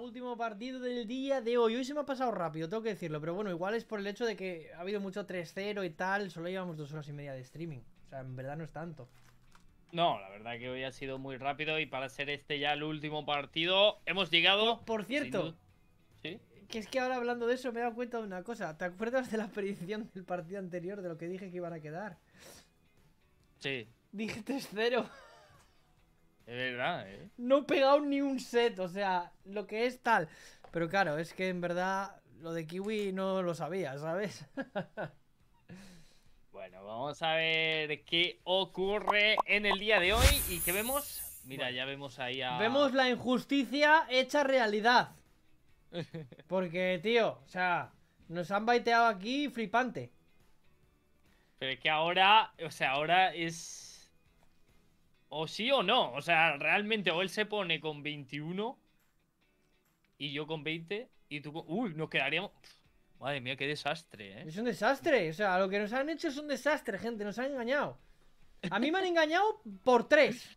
último partido del día de hoy. Hoy se me ha pasado rápido, tengo que decirlo, pero bueno, igual es por el hecho de que ha habido mucho 3-0 y tal, solo llevamos dos horas y media de streaming. O sea, en verdad no es tanto. No, la verdad que hoy ha sido muy rápido y para ser este ya el último partido, hemos llegado. Por cierto, que es que ahora hablando de eso me he dado cuenta de una cosa. ¿Te acuerdas de la predicción del partido anterior, de lo que dije que iban a quedar? Sí. Dije 3-0. Es verdad, ¿eh? No he pegado ni un set, o sea, lo que es tal. Pero claro, es que en verdad lo de Kiwi no lo sabía, ¿sabes? bueno, vamos a ver qué ocurre en el día de hoy y qué vemos. Mira, ya vemos ahí a... Vemos la injusticia hecha realidad. Porque, tío, o sea, nos han baiteado aquí flipante. Pero es que ahora, o sea, ahora es o sí o no. O sea, realmente o él se pone con 21 y yo con 20 y tú con... Uy, nos quedaríamos... Madre mía, qué desastre, ¿eh? Es un desastre. O sea, lo que nos han hecho es un desastre, gente. Nos han engañado. A mí me han engañado por tres.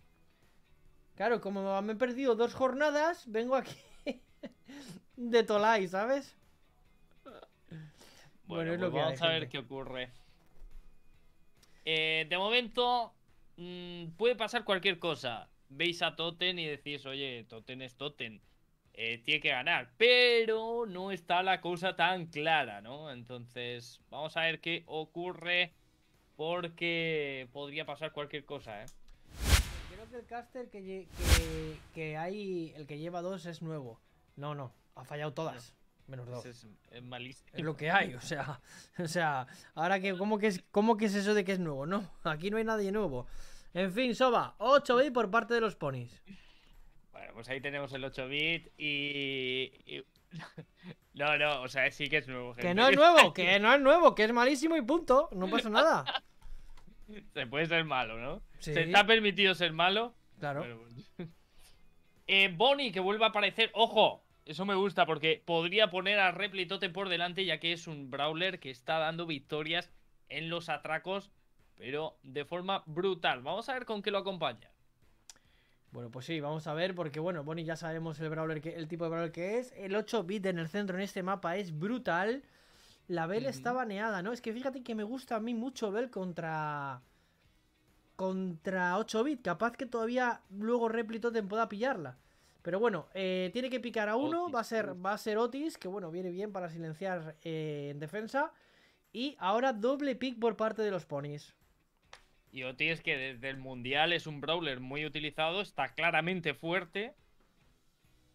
Claro, como me he perdido dos jornadas, vengo aquí de Tolai, ¿sabes? Bueno, lo pues vamos a ver qué ocurre. Eh, de momento, Mm, puede pasar cualquier cosa. Veis a Totten y decís, oye, Totten es Totten. Eh, tiene que ganar. Pero no está la cosa tan clara, ¿no? Entonces, vamos a ver qué ocurre. Porque podría pasar cualquier cosa, ¿eh? Creo que el caster que, hay, el que lleva dos es nuevo. No, no, ha fallado todas. Menos dos Es, lo que hay, o sea. O sea, ahora que ¿cómo, que. ¿Cómo que es eso de que es nuevo? No, aquí no hay nadie nuevo. En fin, Soba, 8 bit por parte de los ponis. Bueno, pues ahí tenemos el 8 bit y. No, no, o sea, sí que es nuevo. Que no es nuevo, que no es nuevo, que es malísimo y punto. No pasa nada. Se puede ser malo, ¿no? Se está permitido ser malo. Claro. Eh, Bonnie, que vuelva a aparecer. ¡Ojo! Eso me gusta porque podría poner a Replitote por delante, ya que es un brawler que está dando victorias en los atracos, pero de forma brutal. Vamos a ver con qué lo acompaña. Bueno, pues sí, vamos a ver, porque bueno, Bonnie ya sabemos el brawler que, el tipo de brawler que es. El 8-bit en el centro en este mapa es brutal. La Bell está baneada, ¿no? Es que fíjate que me gusta a mí mucho Bell contra. Contra 8-bit. Capaz que todavía luego Replitote pueda pillarla. Pero bueno, eh, tiene que picar a uno. va, a ser, va a ser Otis, que bueno, viene bien para silenciar eh, en defensa. Y ahora doble pick por parte de los ponis. Y Otis, que desde el mundial es un brawler muy utilizado, está claramente fuerte.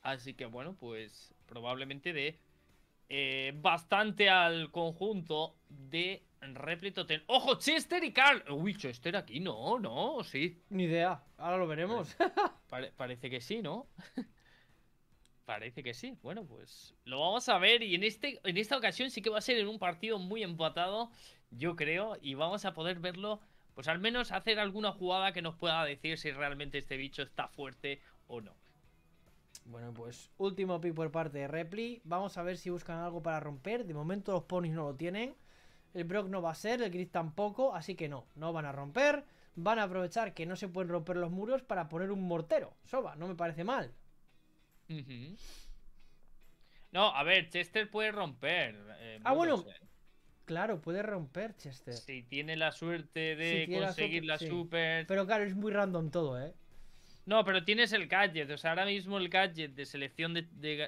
Así que bueno, pues probablemente de eh, bastante al conjunto de Repli ten... ¡Ojo! ¡Chester y Carl! Uy, Chester aquí, no, no, sí. Ni idea, ahora lo veremos. Eh, parece que sí, ¿no? Parece que sí. Bueno, pues lo vamos a ver y en, este, en esta ocasión sí que va a ser en un partido muy empatado, yo creo, y vamos a poder verlo, pues al menos hacer alguna jugada que nos pueda decir si realmente este bicho está fuerte o no. Bueno, pues último pick por parte de Repli. Vamos a ver si buscan algo para romper. De momento los ponis no lo tienen el Brock no va a ser, el Grid tampoco, así que no, no van a romper. Van a aprovechar que no se pueden romper los muros para poner un mortero. Soba, no me parece mal. No, a ver, Chester puede romper. Eh, ah, bueno. Claro, puede romper Chester. Si tiene la suerte de conseguir la, super, Pero claro, es muy random todo, ¿eh? No, pero tienes el gadget. O sea, ahora mismo el gadget de selección de,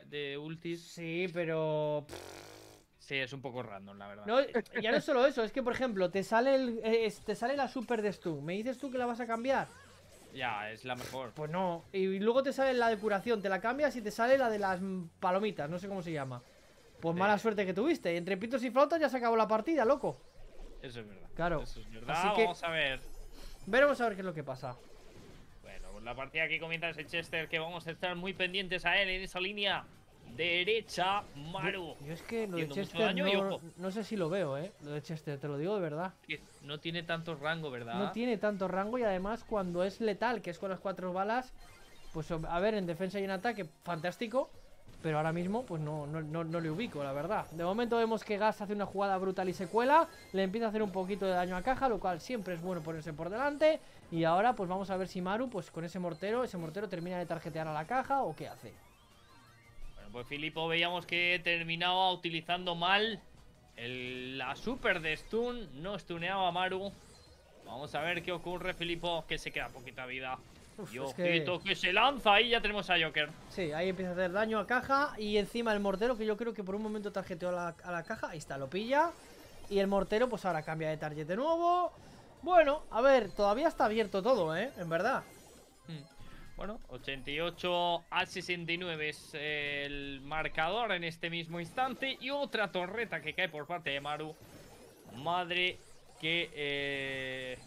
de, ultis. Sí, pero. Sí, es un poco random, la verdad. No, ya no es solo eso, es que, por ejemplo, te sale, el, sale la super de Stu. ¿Me dices tú que la vas a cambiar? Ya, es la mejor. Pues no. Y luego te sale la de curación, te la cambias y te sale la de las palomitas, no sé cómo se llama. Pues mala suerte que tuviste. Entre pitos y flautas ya se acabó la partida, loco. Eso es verdad. Claro. Eso es verdad. Vamos a ver. Veremos a ver qué es lo que pasa. Bueno, pues la partida que comienza es el Chester, que vamos a estar muy pendientes a él en esa línea derecha, Maru. Yo, es que lo de Chester no, sé si lo veo, ¿eh? Lo de Chester, te lo digo de verdad. No tiene tanto rango, ¿verdad? No tiene tanto rango y además cuando es letal, que es con las cuatro balas, pues a ver, en defensa y en ataque, fantástico. Pero ahora mismo, pues no, no, no, no le ubico, la verdad. De momento vemos que Gas hace una jugada brutal y se cuela. Le empieza a hacer un poquito de daño a caja, lo cual siempre es bueno ponerse por delante. Y ahora, pues vamos a ver si Maru, pues con ese mortero, ese mortero termina de tarjetear a la caja o qué hace pues Filipo veíamos que terminaba utilizando mal la super de stun. No stuneaba a Maru. Vamos a ver qué ocurre, Filipo, que se queda poquita vida. y que... se lanza, ahí ya tenemos a Joker. Sí, ahí empieza a hacer daño a caja y encima el mortero, que yo creo que por un momento tarjeteó a la, caja. Ahí está, lo pilla. Y el mortero, pues ahora cambia de target de nuevo. Bueno, a ver, todavía está abierto todo, ¿eh? En verdad. Hmm. Bueno, 88 a 69 es el marcador en este mismo instante. Y otra torreta que cae por parte de Maru. Madre, que eh,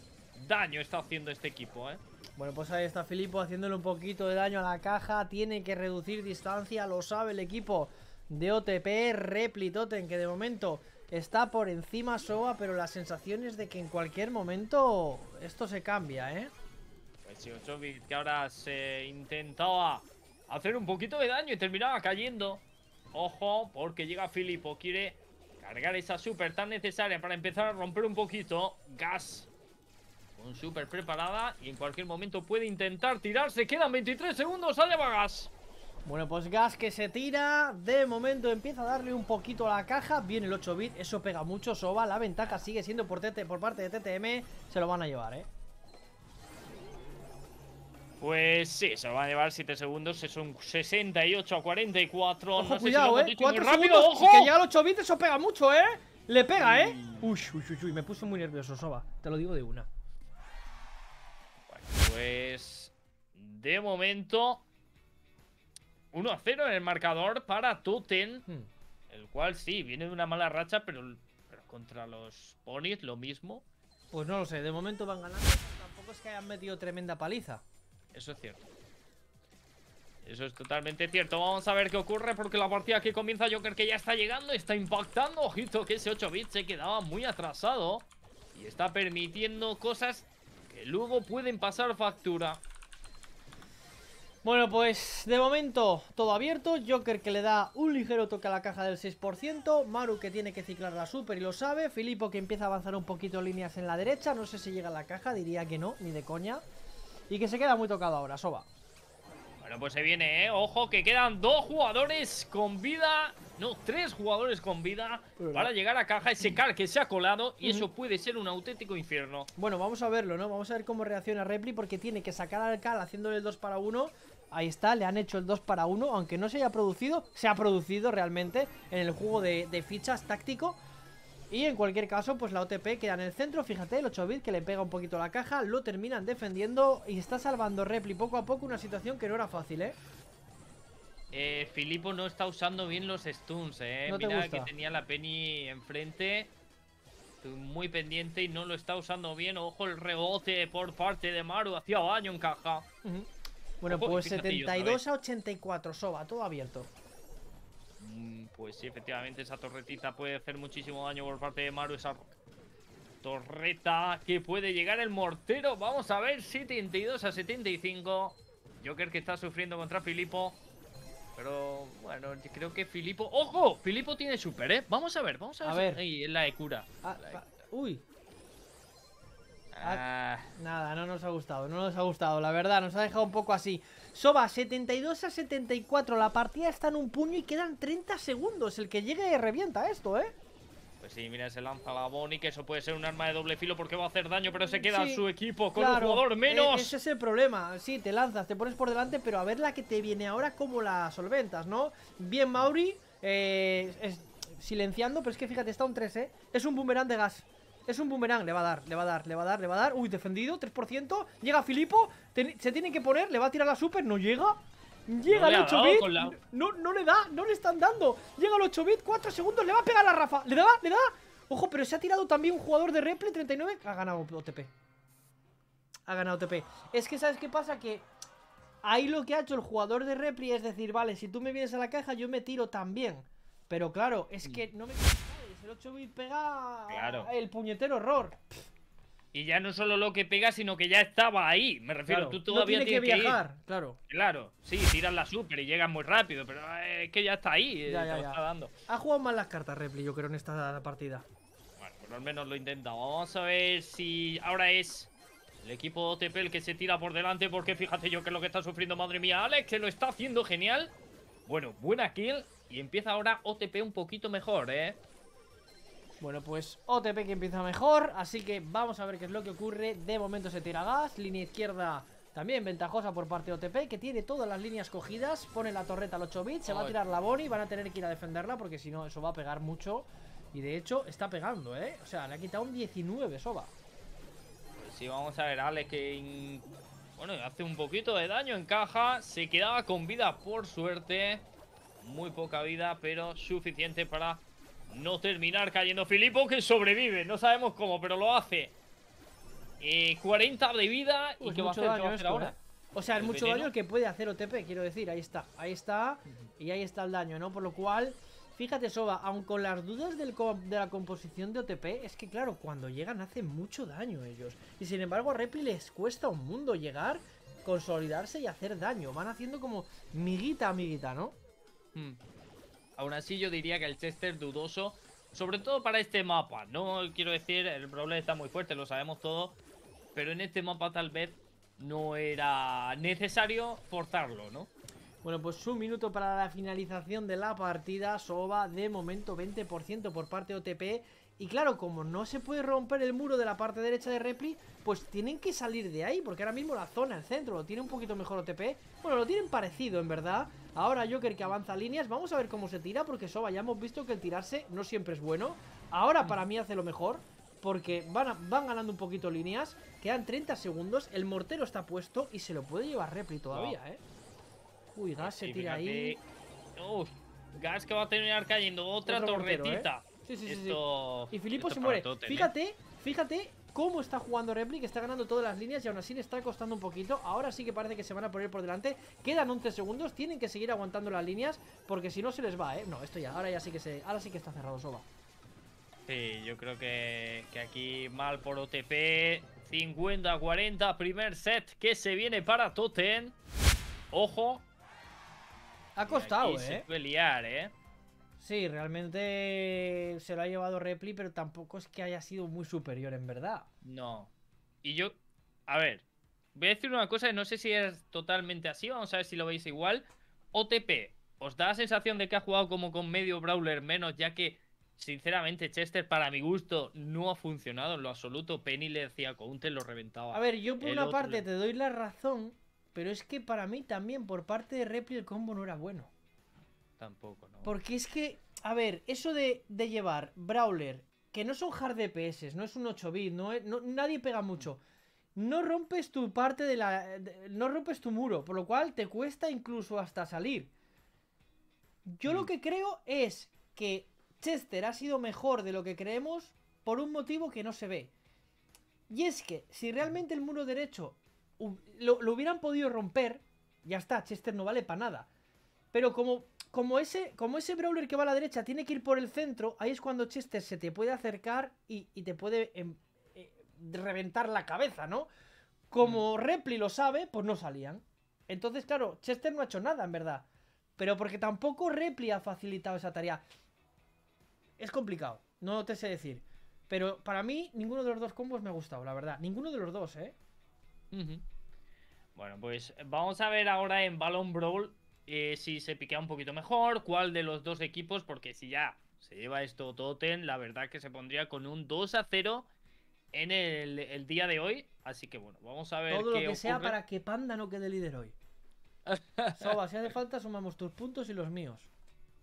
daño está haciendo este equipo, ¿eh? Bueno, pues ahí está Filipo haciéndole un poquito de daño a la caja. Tiene que reducir distancia, lo sabe el equipo de OTP. Replitoten, que de momento está por encima Soa, pero la sensación es de que en cualquier momento esto se cambia, ¿eh? 8 bit que ahora se intentaba hacer un poquito de daño y terminaba cayendo. Ojo, porque llega Filipo, quiere cargar esa super tan necesaria para empezar a romper un poquito. Gas con super preparada y en cualquier momento puede intentar tirarse. Quedan 23 segundos, sale Gas. Bueno, pues Gas que se tira, de momento empieza a darle un poquito a la caja, viene el 8-bit, eso pega mucho, Soba, la ventaja sigue siendo por parte de TTM, se lo van a llevar, ¿eh? Pues sí, se va a llevar 7 segundos. Es un 68 a 44. Ojo, cuidado, eh. 4 rápido, segundos, ojo. Que ya al 8 bits eso pega mucho, eh. Le pega, eh. Uy, uy, uy, uy. Me puso muy nervioso, Soba. Te lo digo de una. Pues. De momento. 1 a 0 en el marcador para Toten. Hmm. El cual sí, viene de una mala racha, pero, pero contra los ponies lo mismo. Pues no lo sé, de momento van ganando. Tampoco es que hayan metido tremenda paliza. Eso es cierto. Eso es totalmente cierto. Vamos a ver qué ocurre porque la partida que comienza Joker que ya está llegando está impactando. Ojito que ese 8-bit se quedaba muy atrasado y está permitiendo cosas que luego pueden pasar factura. Bueno, pues de momento todo abierto. Joker que le da un ligero toque a la caja del 6%. Maru que tiene que ciclar la super y lo sabe. Filipo que empieza a avanzar un poquito líneas en la derecha. No sé si llega a la caja, diría que no, ni de coña y que se queda muy tocado ahora, Soba. Bueno, pues se viene, ¿eh? Ojo, que quedan dos jugadores con vida. No, tres jugadores con vida para llegar a caja. Ese car que se ha colado y eso puede ser un auténtico infierno. Bueno, vamos a verlo, ¿no? Vamos a ver cómo reacciona Repli porque tiene que sacar al cal haciéndole el 2 para 1. Ahí está, le han hecho el 2 para 1, aunque no se haya producido, se ha producido realmente en el juego de fichas táctico y en cualquier caso, pues la OTP queda en el centro. Fíjate, el 8-bit que le pega un poquito la caja. Lo terminan defendiendo y está salvando Repli poco a poco una situación que no era fácil, ¿eh? eh Filipo no está usando bien los stuns, ¿eh? Mira que tenía la Penny enfrente. muy pendiente y no lo está usando bien. Ojo el rebote por parte de Maru. Hacía baño en caja. Bueno, pues 72 a 84, Soba, todo abierto. Pues sí, efectivamente, esa torretita puede hacer muchísimo daño por parte de Maru. Esa torreta que puede llegar el mortero. Vamos a ver, 72 a 75. Joker que está sufriendo contra Filipo. Pero bueno, creo que Filipo... ¡Ojo! Filipo tiene super, ¿eh? Vamos a ver, vamos a, ver. Ahí, es la de ah, e ah, cura. Uy, Ah. Nada, no nos ha gustado, no nos ha gustado, la verdad, nos ha dejado un poco así. Soba, 72 a 74, la partida está en un puño y quedan 30 segundos. El que llegue revienta esto, ¿eh? Pues sí, mira, se lanza la Bonnie, que eso puede ser un arma de doble filo porque va a hacer daño, pero se queda su equipo con claro, un jugador e- menos. ese es el problema, sí, te lanzas, te pones por delante, pero a ver la que te viene ahora, cómo la solventas, ¿no? Bien, Mauri, eh, silenciando, pero es que fíjate, está un 3, ¿eh? Es un boomerang de gas. Es un boomerang, le va a dar, le va a dar, le va a dar, le va a dar Uy, defendido, 3% Llega Filipo, se tiene que poner, le va a tirar la super, no llega Llega el 8 bit. No, le da, no le están dando. Llega el 8 bit, 4 segundos, le va a pegar a Rafa. Le da, le da. Ojo, pero se ha tirado también un jugador de repli, 39. Ha ganado OTP. Ha ganado OTP. Es que, ¿sabes qué pasa? Que ahí lo que ha hecho el jugador de repli es decir, vale, si tú me vienes a la caja, yo me tiro también. Pero claro, es mm. que no me el 8 el puñetero horror. Y ya no solo lo que pega, sino que ya estaba ahí. Me refiero, tú todavía no tienes que viajar, claro. Claro, sí, tiras la super y llegas muy rápido, pero eh, es que ya está ahí, eh, dando. Ha jugado mal las cartas Repli, yo creo, en esta partida. Bueno, por lo menos lo intenta. Vamos a ver si ahora es el equipo OTP el que se tira por delante, porque fíjate yo que es lo que está sufriendo, madre mía, Alex, que lo está haciendo genial. Bueno, buena kill. Y empieza ahora OTP un poquito mejor, ¿eh? Bueno, pues OTP que empieza mejor, así que vamos a ver qué es lo que ocurre. De momento se tira gas, línea izquierda también ventajosa por parte de OTP, que tiene todas las líneas cogidas, pone la torreta al 8 bits, se va a tirar la Bonnie, van a tener que ir a defenderla porque si no eso va a pegar mucho. Y de hecho está pegando, ¿eh? O sea, le ha quitado un 19, Soba. Pues sí, vamos a ver, Alex, que... Bueno, hace un poquito de daño en caja, se quedaba con vida por suerte, muy poca vida, pero suficiente para no terminar cayendo. Filipo que sobrevive, no sabemos cómo, pero lo hace. Eh, 40 de vida y que va a hacer, hacer ahora? ¿eh? O sea, es mucho daño el que puede hacer OTP, quiero decir, ahí está, ahí está, y ahí está el daño, ¿no? Por lo cual, fíjate, Soba, aun con las dudas de la composición de OTP, es que claro, cuando llegan hacen mucho daño ellos. Y sin embargo a Repli les cuesta un mundo llegar, consolidarse y hacer daño. Van haciendo como miguita a miguita, ¿no? Hmm. Aún así yo diría que el Chester dudoso, sobre todo para este mapa. No quiero decir, el problema está muy fuerte, lo sabemos todo. Pero en este mapa tal vez no era necesario forzarlo, ¿no? Bueno, pues un minuto para la finalización de la partida. Soba de momento 20% por parte OTP. Y claro, como no se puede romper el muro de la parte derecha de Repli, pues tienen que salir de ahí, porque ahora mismo la zona, el centro, lo tiene un poquito mejor OTP. Bueno, lo tienen parecido, en verdad. Ahora Joker que avanza líneas. Vamos a ver cómo se tira, porque Soba ya hemos visto que el tirarse no siempre es bueno. Ahora para mí hace lo mejor, porque van, van ganando un poquito líneas. Quedan 30 segundos, el mortero está puesto y se lo puede llevar Repli todavía, ¿eh? Uy, Gas se tira ahí. Gas que va a terminar cayendo otra ¿eh? torretita. Sí, sí, sí, Y Filipo se muere. ¿eh? fíjate, fíjate cómo está jugando Repli, que está ganando todas las líneas y aún así le está costando un poquito. Ahora sí que parece que se van a poner por delante. Quedan 11 segundos, tienen que seguir aguantando las líneas porque si no se les va, ¿eh? No, esto ya, ahora ya sí que se, ahora sí que está cerrado Soba. Sí, yo creo que, aquí mal por OTP. 50-40, primer set que se viene para Toten. Ojo. Ha costado, eh. ¿eh? Sí, realmente se lo ha llevado Repli, pero tampoco es que haya sido muy superior en verdad. No. Y yo, a ver, voy a decir una cosa, no sé si es totalmente así, vamos a ver si lo veis igual. OTP, ¿os da la sensación de que ha jugado como con medio brawler menos, ya que, sinceramente, Chester, para mi gusto, no ha funcionado en lo absoluto? Penny le decía, Counter lo reventaba. A ver, yo por una parte te doy la razón, pero es que para mí también, por parte de Repli, el combo no era bueno tampoco, ¿no? Porque es que, a ver, eso de, llevar Brawler, que no son hard DPS, no es un 8 bit, no, nadie pega mucho. No rompes tu parte de la. no rompes tu muro, por lo cual te cuesta incluso hasta salir. Yo lo mm. que creo es que Chester ha sido mejor de lo que creemos por un motivo que no se ve. Y es que si realmente el muro derecho lo, lo hubieran podido romper, ya está, Chester no vale para nada. Pero como como ese, como ese brawler que va a la derecha tiene que ir por el centro, ahí es cuando Chester se te puede acercar y, te puede em, eh, reventar la cabeza, ¿no? Como mm. Repli lo sabe, pues no salían. Entonces, claro, Chester no ha hecho nada, en verdad. Pero porque tampoco Repli ha facilitado esa tarea. Es complicado, no te sé decir. Pero para mí, ninguno de los dos combos me ha gustado, la verdad. Ninguno de los dos, ¿eh? Bueno, pues vamos a ver ahora en Ballon Brawl eh, si se piquea un poquito mejor, cuál de los dos equipos, porque si ya se lleva esto Totem, la verdad que se pondría con un 2 a 0 en el, día de hoy. Así que bueno, vamos a ver. Todo lo que sea para que Panda no quede líder hoy. Soba, si hace falta, sumamos tus puntos y los míos.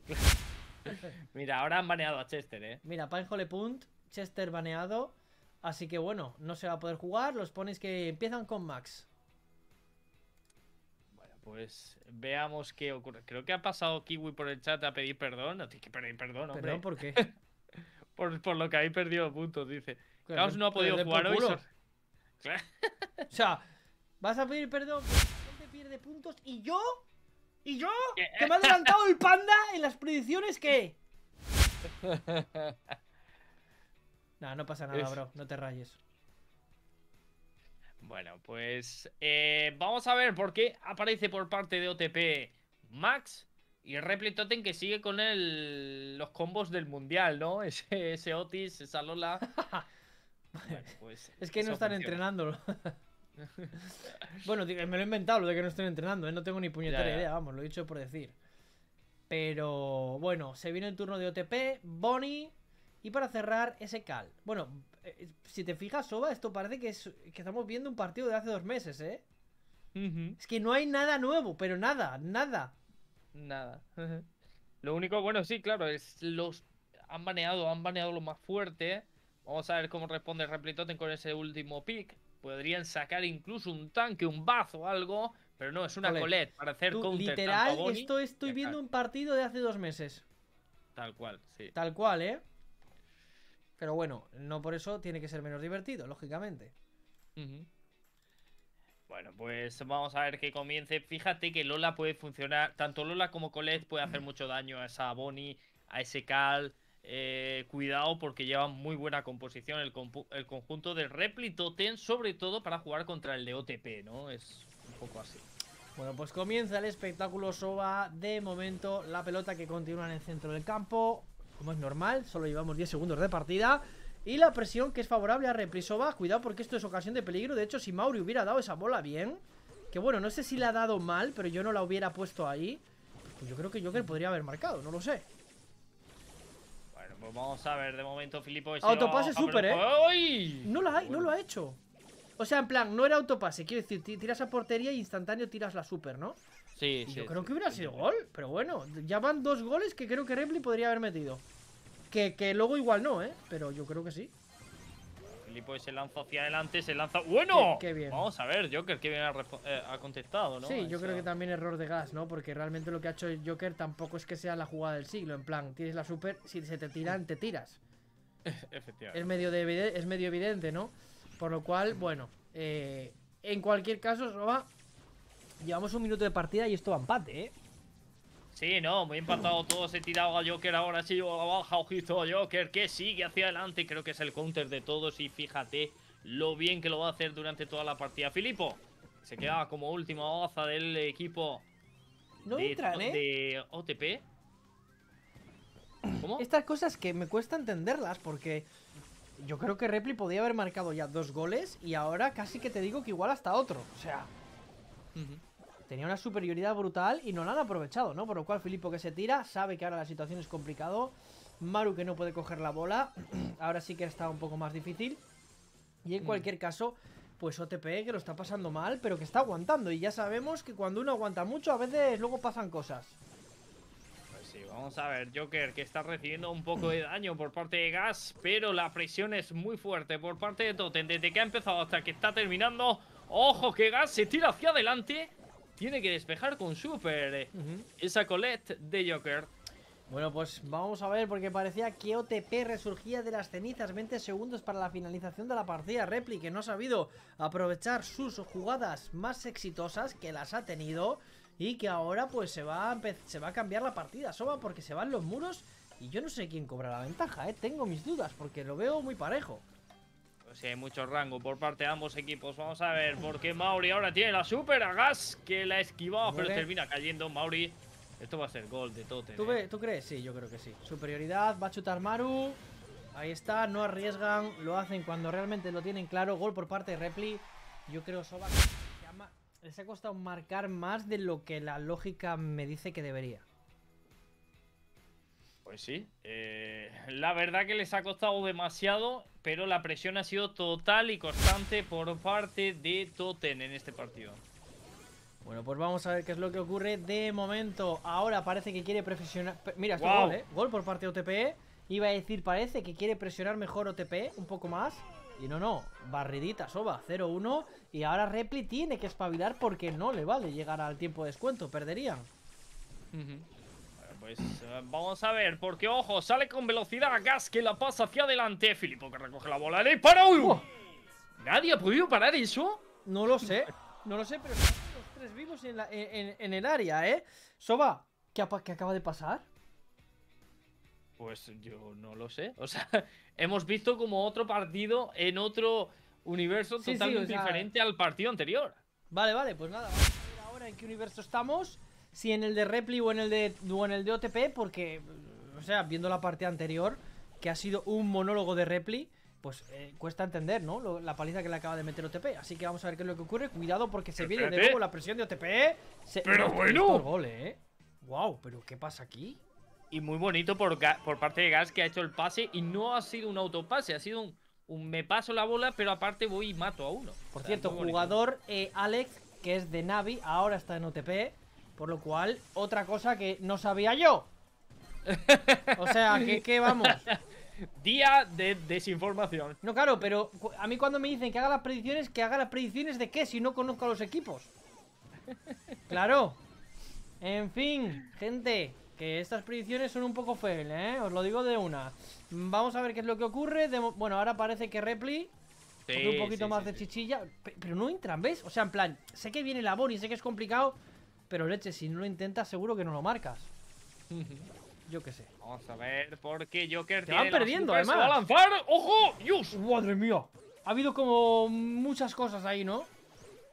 Mira, ahora han baneado a Chester, eh. Mira, Panjole Punt, Chester baneado. Así que bueno, no se va a poder jugar. Los pones que empiezan con Max pues veamos qué ocurre. Creo que ha pasado Kiwi por el chat a pedir perdón. No tienes que perdón, hombre. ¿Perdón por qué? por, lo que hay perdido puntos, dice. no ha podido jugar hoy. o sea, vas a pedir perdón, pues, te pierde puntos y yo... ¿Y yo? ¿Que me ha adelantado el panda en las predicciones que...? no, no pasa nada, bro. No te rayes. Bueno, pues eh, vamos a ver por qué aparece por parte de OTP Max y el Replitoten que sigue con los combos del mundial, ¿no? Ese, ese Otis, esa Lola. Pues, es que no están entrenándolo. entrenando. bueno, me lo he inventado lo de que no estén entrenando, ¿eh? no tengo ni puñetera idea, vamos, lo he dicho por decir. Pero bueno, se viene el turno de OTP. Bonnie y para cerrar, ese Cal. Bueno, eh, eh, si te fijas, Soba, esto parece que, estamos viendo un partido de hace dos meses, ¿eh? Es que no hay nada nuevo, pero nada, nada. Nada. lo único, bueno, sí, claro, es los han baneado, han baneado lo más fuerte. Vamos a ver cómo responde Replitoten con ese último pick. Podrían sacar incluso un tanque, un bazo o algo, pero no, es una colet para hacer Literal, esto estoy viendo un partido de hace dos meses. Tal cual, sí. Tal cual, ¿eh? Pero bueno, no por eso tiene que ser menos divertido, lógicamente. Bueno, pues vamos a ver que comience. Fíjate que Lola puede funcionar, tanto Lola como Colette puede hacer mucho daño a esa Bonnie, a ese Cal. Eh, cuidado porque lleva muy buena composición el, el conjunto del ten sobre todo para jugar contra el de OTP, ¿no? Es un poco así. Bueno, pues comienza el espectáculo Soba. De momento, la pelota que continúa en el centro del campo como es normal, solo llevamos 10 segundos de partida. Y la presión que es favorable a Reprisova. Cuidado porque esto es ocasión de peligro. De hecho, si Mauri hubiera dado esa bola bien. Que bueno, no sé si la ha dado mal, pero yo no la hubiera puesto ahí. Pues yo creo que Joker podría haber marcado, no lo sé. Bueno, pues vamos a ver de momento, Filipo. autopase super, ¿eh? No, hay, no lo ha hecho. O sea, en plan, no era autopase. Quiero decir, tiras a portería e instantáneo tiras la super, ¿no? Sí, sí, yo creo que hubiera sido gol, pero bueno, ya van dos goles que creo que Ripley podría haber metido. Que, luego igual no, ¿eh? Pero yo creo que sí. Filipo pues, se lanza hacia adelante, se lanza. ¡Bueno! Qué, bien. Vamos a ver, Joker, qué bien ha, eh, contestado, ¿no? Sí, yo creo que también error de gas, ¿no? Porque realmente lo que ha hecho Joker tampoco es que sea la jugada del siglo. En plan, tienes la super, si se te tiran, te tiras. Efectivamente. Es medio, de, es medio evidente, ¿no? Por lo cual, bueno, eh, en cualquier caso, Roba, Llevamos un minuto de partida y esto va empate, ¿eh? Sí, no, muy empatado todos. He tirado a Joker ahora sí, a baja, Joker, que sigue hacia adelante. Creo que es el counter de todos y fíjate lo bien que lo va a hacer durante toda la partida. Filipo se queda como última baza del equipo no de, ¿eh? de OTP. ¿Cómo? Estas cosas que me cuesta entenderlas porque yo creo que Repli podía haber marcado ya dos goles y ahora casi que te digo que igual hasta otro. O sea tenía una superioridad brutal y no la han aprovechado, ¿no? Por lo cual Filippo que se tira, sabe que ahora la situación es complicado. Maru que no puede coger la bola, ahora sí que está un poco más difícil. Y en mm. cualquier caso, pues OTP que lo está pasando mal, pero que está aguantando. Y ya sabemos que cuando uno aguanta mucho, a veces luego pasan cosas. Pues sí, vamos a ver, Joker que está recibiendo un poco de daño por parte de Gas, pero la presión es muy fuerte por parte de Totem. Desde que ha empezado hasta que está terminando, ojo que Gas se tira hacia adelante tiene que despejar con Super eh, esa Colette de Joker. Bueno, pues vamos a ver, porque parecía que OTP resurgía de las cenizas 20 segundos para la finalización de la partida. Repli, que no ha sabido aprovechar sus jugadas más exitosas, que las ha tenido, y que ahora pues se va a, se va a cambiar la partida, Soba, porque se van los muros, y yo no sé quién cobra la ventaja, ¿eh? Tengo mis dudas, porque lo veo muy parejo sí, hay mucho rango por parte de ambos equipos. Vamos a ver, por qué Mauri ahora tiene la super a gas que la esquivado pero termina cayendo Mauri. Esto va a ser gol de tote ¿eh? ¿Tú, crees? Sí, yo creo que sí. Superioridad, va a chutar Maru. Ahí está, no arriesgan, lo hacen cuando realmente lo tienen claro. Gol por parte de Repli. Yo creo Soba que les ha costado marcar más de lo que la lógica me dice que debería. Pues sí, eh, la verdad que les ha costado demasiado, pero la presión ha sido total y constante por parte de Toten en este partido. Bueno, pues vamos a ver qué es lo que ocurre de momento. Ahora parece que quiere presionar... Mira, este gol, ¿eh? Gol por parte de OTP. Eh. Iba a decir, parece que quiere presionar mejor OTP, eh, un poco más. Y no, no, barridita Soba, 0-1. Y ahora Repli tiene que espabilar porque no le vale llegar al tiempo de descuento, perderían pues eh, vamos a ver, porque ojo, sale con velocidad a gas que la pasa hacia adelante. Filipo que recoge la bola, y para uno. Oh. ¿Nadie ha podido parar eso? No lo sé, no lo sé, pero los tres vivos en, el área, ¿eh? Soba, ¿qué, acaba de pasar? Pues yo no lo sé. O sea, hemos visto como otro partido en otro universo totalmente diferente al partido anterior. Vale, vale, pues nada, vamos a ver ahora en qué universo estamos si en el de Repli o en el de, o en el de OTP, porque, o sea, viendo la parte anterior, que ha sido un monólogo de Repli, pues eh, cuesta entender, ¿no? la paliza que le acaba de meter OTP. Así que vamos a ver qué es lo que ocurre. Cuidado porque se viene de nuevo la presión de OTP. ¿eh? Se, pero bueno. Gol, Wow, ¿eh? pero ¿qué pasa aquí? Y muy bonito por, por, parte de Gas que ha hecho el pase y no ha sido un autopase, ha sido un, me paso la bola, pero aparte voy y mato a uno. Por cierto, jugador Alex, que es de Navi, ahora está en OTP. Por lo cual, otra cosa que no sabía yo. O sea, que, vamos. Día de desinformación. No, claro, pero a mí cuando me dicen que haga las predicciones, que haga las predicciones de qué si no conozco a los equipos. Claro. En fin, gente, que estas predicciones son un poco febles, ¿eh? Os lo digo de una. Vamos a ver qué es lo que ocurre. bueno, ahora parece que Repli... un poquito más de chichilla. Pero no entran, ¿ves? O sea, en plan, sé que viene la y sé que es complicado... Pero leche, si no lo intentas, seguro que no lo marcas. Yo qué sé. Vamos a ver, porque Joker Te van perdiendo, además. va a lanzar! ¡Ojo! ¡Dios! ¡Madre mía! Ha habido como muchas cosas ahí, ¿no?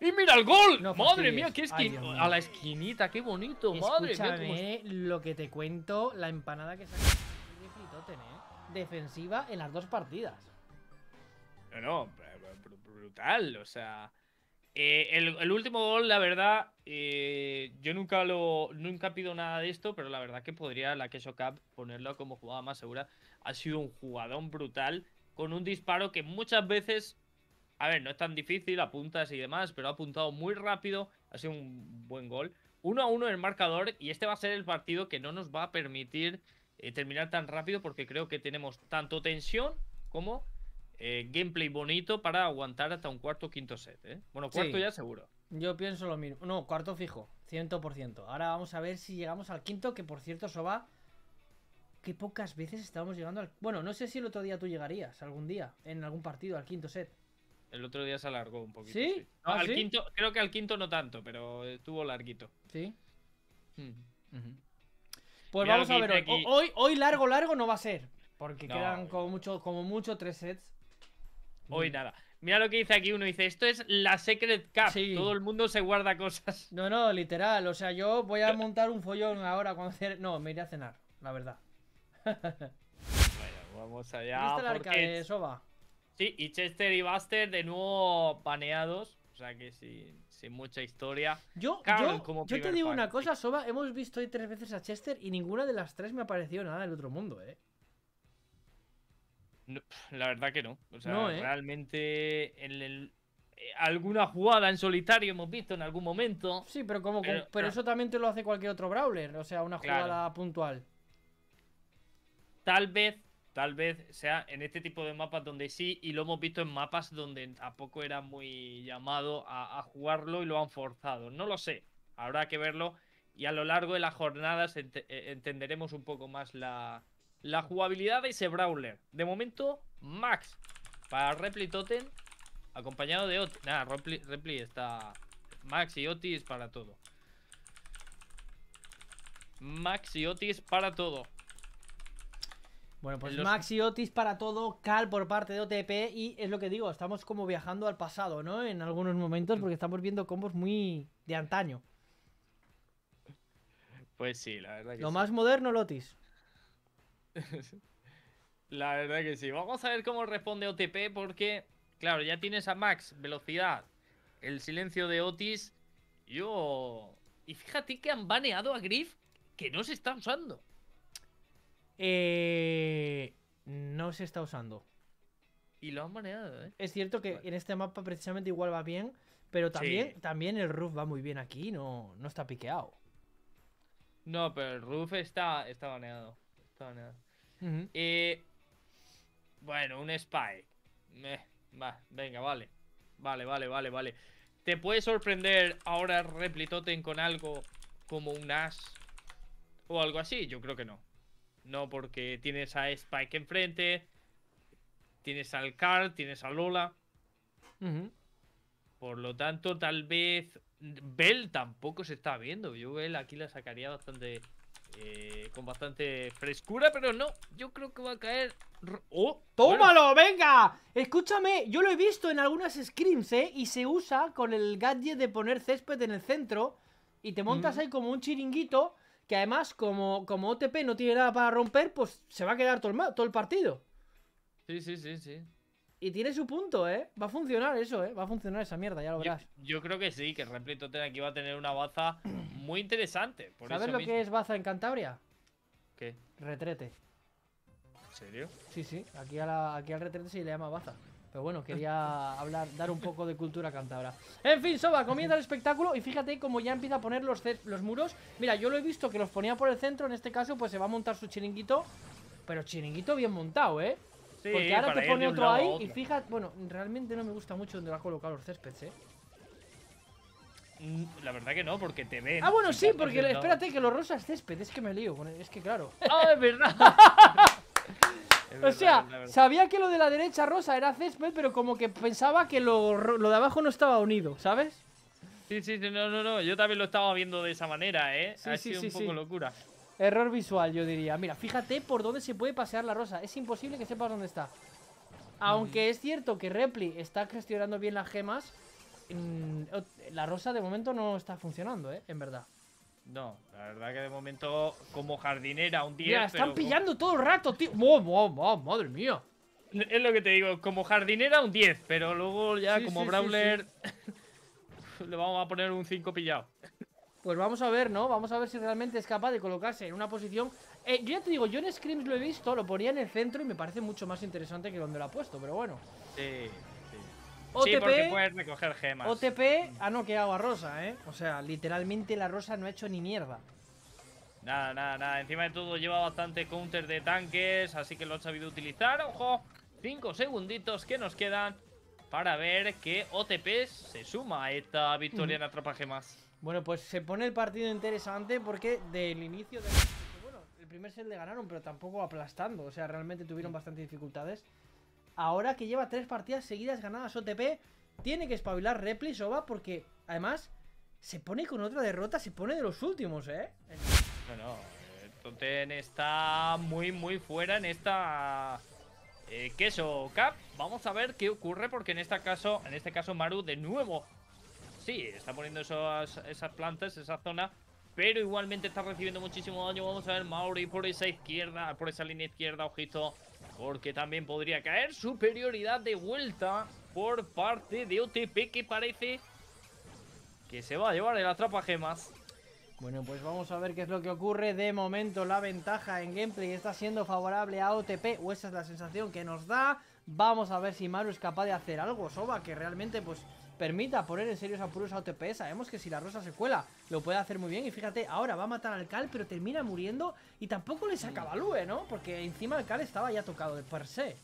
¡Y mira el gol! Pues ¡Madre mía, qué esquinita! a la esquinita, qué bonito, madre mía. lo que te cuento, la empanada que saca. ¿eh? Defensiva en las dos partidas. No, no, brutal, o sea. Eh, el, último gol, la verdad, eh, yo nunca lo nunca pido nada de esto, pero la verdad que podría la Queso Cup ponerlo como jugada más segura. Ha sido un jugadón brutal con un disparo que muchas veces, a ver, no es tan difícil, apuntas y demás, pero ha apuntado muy rápido. Ha sido un buen gol. 1 a 1 el marcador y este va a ser el partido que no nos va a permitir eh, terminar tan rápido porque creo que tenemos tanto tensión como eh, gameplay bonito para aguantar hasta un cuarto o quinto set. ¿eh? Bueno, cuarto ya seguro. Yo pienso lo mismo. No, cuarto fijo, 100%. Ahora vamos a ver si llegamos al quinto, que por cierto, Soba, que pocas veces estábamos llegando al... Bueno, no sé si el otro día tú llegarías, algún día, en algún partido, al quinto set. El otro día se alargó un poquito. ¿Sí? ¿Ah, al quinto, creo que al quinto no tanto, pero estuvo larguito. Sí. Mm. Pues vamos a ver. Hoy, hoy, largo, largo no va a ser. Porque quedan como mucho, como mucho tres sets. Hoy mm. nada. Mira lo que dice aquí uno, dice, esto es la Secret Cup, todo el mundo se guarda cosas. No, no, literal, o sea, yo voy a montar un follón ahora cuando No, me iré a cenar, la verdad. bueno, vamos allá. ¿Viste el Soba? Sí, y Chester y Buster de nuevo paneados, o sea que sí, sin mucha historia. Yo, yo, como yo te digo una cosa, Soba, hemos visto hoy tres veces a Chester y ninguna de las tres me ha parecido nada del otro mundo, eh la verdad que no. O sea, ¿eh? realmente eh, alguna jugada en solitario hemos visto en algún momento. Sí, pero como pero, eso también te lo hace cualquier otro brawler, o sea, una jugada puntual. Tal vez, tal vez sea en este tipo de mapas donde sí, y lo hemos visto en mapas donde a poco era muy llamado a, jugarlo y lo han forzado. No lo sé, habrá que verlo y a lo largo de las jornadas eh, entenderemos un poco más la, la jugabilidad de ese Brawler. De momento, Max. Para Repli Totem. Acompañado de Otis. Nah, Repli, está. Max y Otis para todo. Max y Otis para todo. Bueno, pues Max y Otis para todo, Cal por parte de OTP y es lo que digo, estamos como viajando al pasado, ¿no? En algunos momentos porque estamos viendo combos muy de antaño. Pues sí, la verdad que Lo más moderno Lotis. La verdad que sí. Vamos a ver cómo responde OTP porque, claro, ya tienes a Max, velocidad, el silencio de Otis. Yo... Y fíjate que han baneado a Griff que no se está usando. Eh, no se está usando. Y lo han baneado, ¿eh? Es cierto que en este mapa precisamente igual va bien, pero también, también el Roof va muy bien aquí, no, no está piqueado. No, pero el Roof está, está baneado. Eh, bueno, un Spike eh, va, venga, vale. Vale, vale, vale, vale. Te puede sorprender ahora Replitoten con algo como un As o algo así. Yo creo que no. No, porque tienes a Spike enfrente, tienes al Carl, tienes a Lola. Por lo tanto, tal vez. Bell tampoco se está viendo. Yo Bell aquí la sacaría bastante eh, con bastante frescura, pero no, yo creo que va a caer... ¡Oh! ¡Tómalo, venga! Escúchame, yo lo he visto en algunas scrims, ¿eh? Y se usa con el gadget de poner césped en el centro y te montas ahí como un chiringuito que además, como, como OTP no tiene nada para romper, pues se va a quedar todo el partido. Sí, sí, sí, sí. Y tiene su punto, ¿eh? Va a funcionar eso, ¿eh? Va a funcionar esa mierda, ya lo verás. Yo, creo que sí, que el Replay aquí va a tener una baza muy interesante. ¿Sabes lo que es baza en Cantabria? ¿Qué? Retrete. ¿En serio? Sí, sí. Aquí, aquí al retrete se le llama baza. Pero bueno, quería hablar, dar un poco de cultura cantabra En fin, Soba, comienza el espectáculo y fíjate cómo ya empieza a poner los, los muros. Mira, yo lo he visto que los ponía por el centro, en este caso pues se va a montar su chiringuito. Pero chiringuito bien montado, ¿eh? Porque ahora te pone otro ahí y fíjate... Bueno, realmente no me gusta mucho donde va a colocado los céspedes, ¿eh? Mm, la verdad que no, porque te ve. Ah, bueno, sí, porque espérate que los rosas césped, es que me lío. Es que claro. Ah, es verdad. o sea, sabía que lo de la derecha rosa era césped, pero como que pensaba que lo, lo de abajo no estaba unido, ¿sabes? Sí, sí, no, no, no. Yo también lo estaba viendo de esa manera, ¿eh? ha sido un poco locura. Error visual, yo diría. Mira, fíjate por dónde se puede pasear la rosa. Es imposible que sepas dónde está. Aunque es cierto que Repli está gestionando bien las gemas, mm, la rosa de momento no está funcionando, ¿eh? En verdad. No, la verdad que de momento, como jardinera, un 10. Mira, están pillando todo el rato, tío. ¡Oh, madre mía! Es lo que te digo, como jardinera, un 10, pero luego ya como Brawler le vamos a poner un 5 pillado. Pues vamos a ver, ¿no? Vamos a ver si realmente es capaz de colocarse en una posición... Eh, yo ya te digo, yo en Scrims lo he visto, lo ponía en el centro y me parece mucho más interesante que donde lo ha puesto, pero bueno. Sí, sí. OTP, sí, porque puedes recoger gemas. OTP ah, ha noqueado a Rosa, ¿eh? O sea, literalmente la Rosa no ha hecho ni mierda. Nada, nada, nada. Encima de todo lleva bastante counter de tanques, así que lo ha sabido utilizar. ¡Ojo! Cinco segunditos que nos quedan para ver que OTP se suma a esta victoria en Atrapaje gemas. Bueno, pues se pone el partido interesante porque del inicio Bueno, el primer set le ganaron, pero tampoco aplastando. O sea, realmente tuvieron bastantes dificultades. Ahora que lleva tres partidas seguidas ganadas OTP, tiene que espabilar Repli, Sova porque además se pone con otra derrota, se pone de los últimos, ¿eh? No, no. Toten está muy, muy fuera en esta eh, queso cap. Vamos a ver qué ocurre porque en, este caso, en este caso Maru de nuevo Sí, está poniendo esas plantas, esa zona. Pero igualmente está recibiendo muchísimo daño. Vamos a ver Mauri por esa izquierda, por esa línea izquierda, ojito. Porque también podría caer superioridad de vuelta por parte de OTP que parece que se va a llevar el gemas Bueno, pues vamos a ver qué es lo que ocurre. De momento la ventaja en gameplay está siendo favorable a OTP, o esa es la sensación que nos da. Vamos a ver si Maru es capaz de hacer algo, Soba, que realmente pues permita poner en serios apuros a OTP. Sabemos que si la rosa se cuela, lo puede hacer muy bien. Y fíjate, ahora va a matar al Cal, pero termina muriendo y tampoco le saca Balúe, ¿no? Porque encima el Cal estaba ya tocado de per se.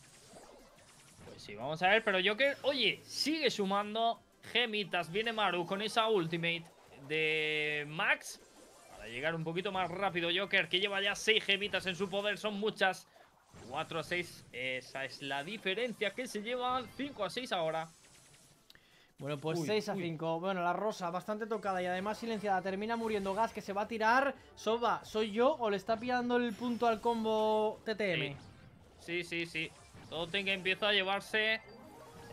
Pues sí, vamos a ver, pero Joker, oye, sigue sumando gemitas. Viene Maru con esa ultimate de Max para llegar un poquito más rápido. Joker, que lleva ya 6 gemitas en su poder, son muchas. 4 a 6, esa es la diferencia que se lleva 5 a 6 ahora. Bueno, pues 6 a 5. Bueno, la rosa bastante tocada y además silenciada. Termina muriendo Gas, que se va a tirar. Soba, ¿soy yo o le está pillando el punto al combo TTM? Sí, sí, sí. sí. Toten que empieza a llevarse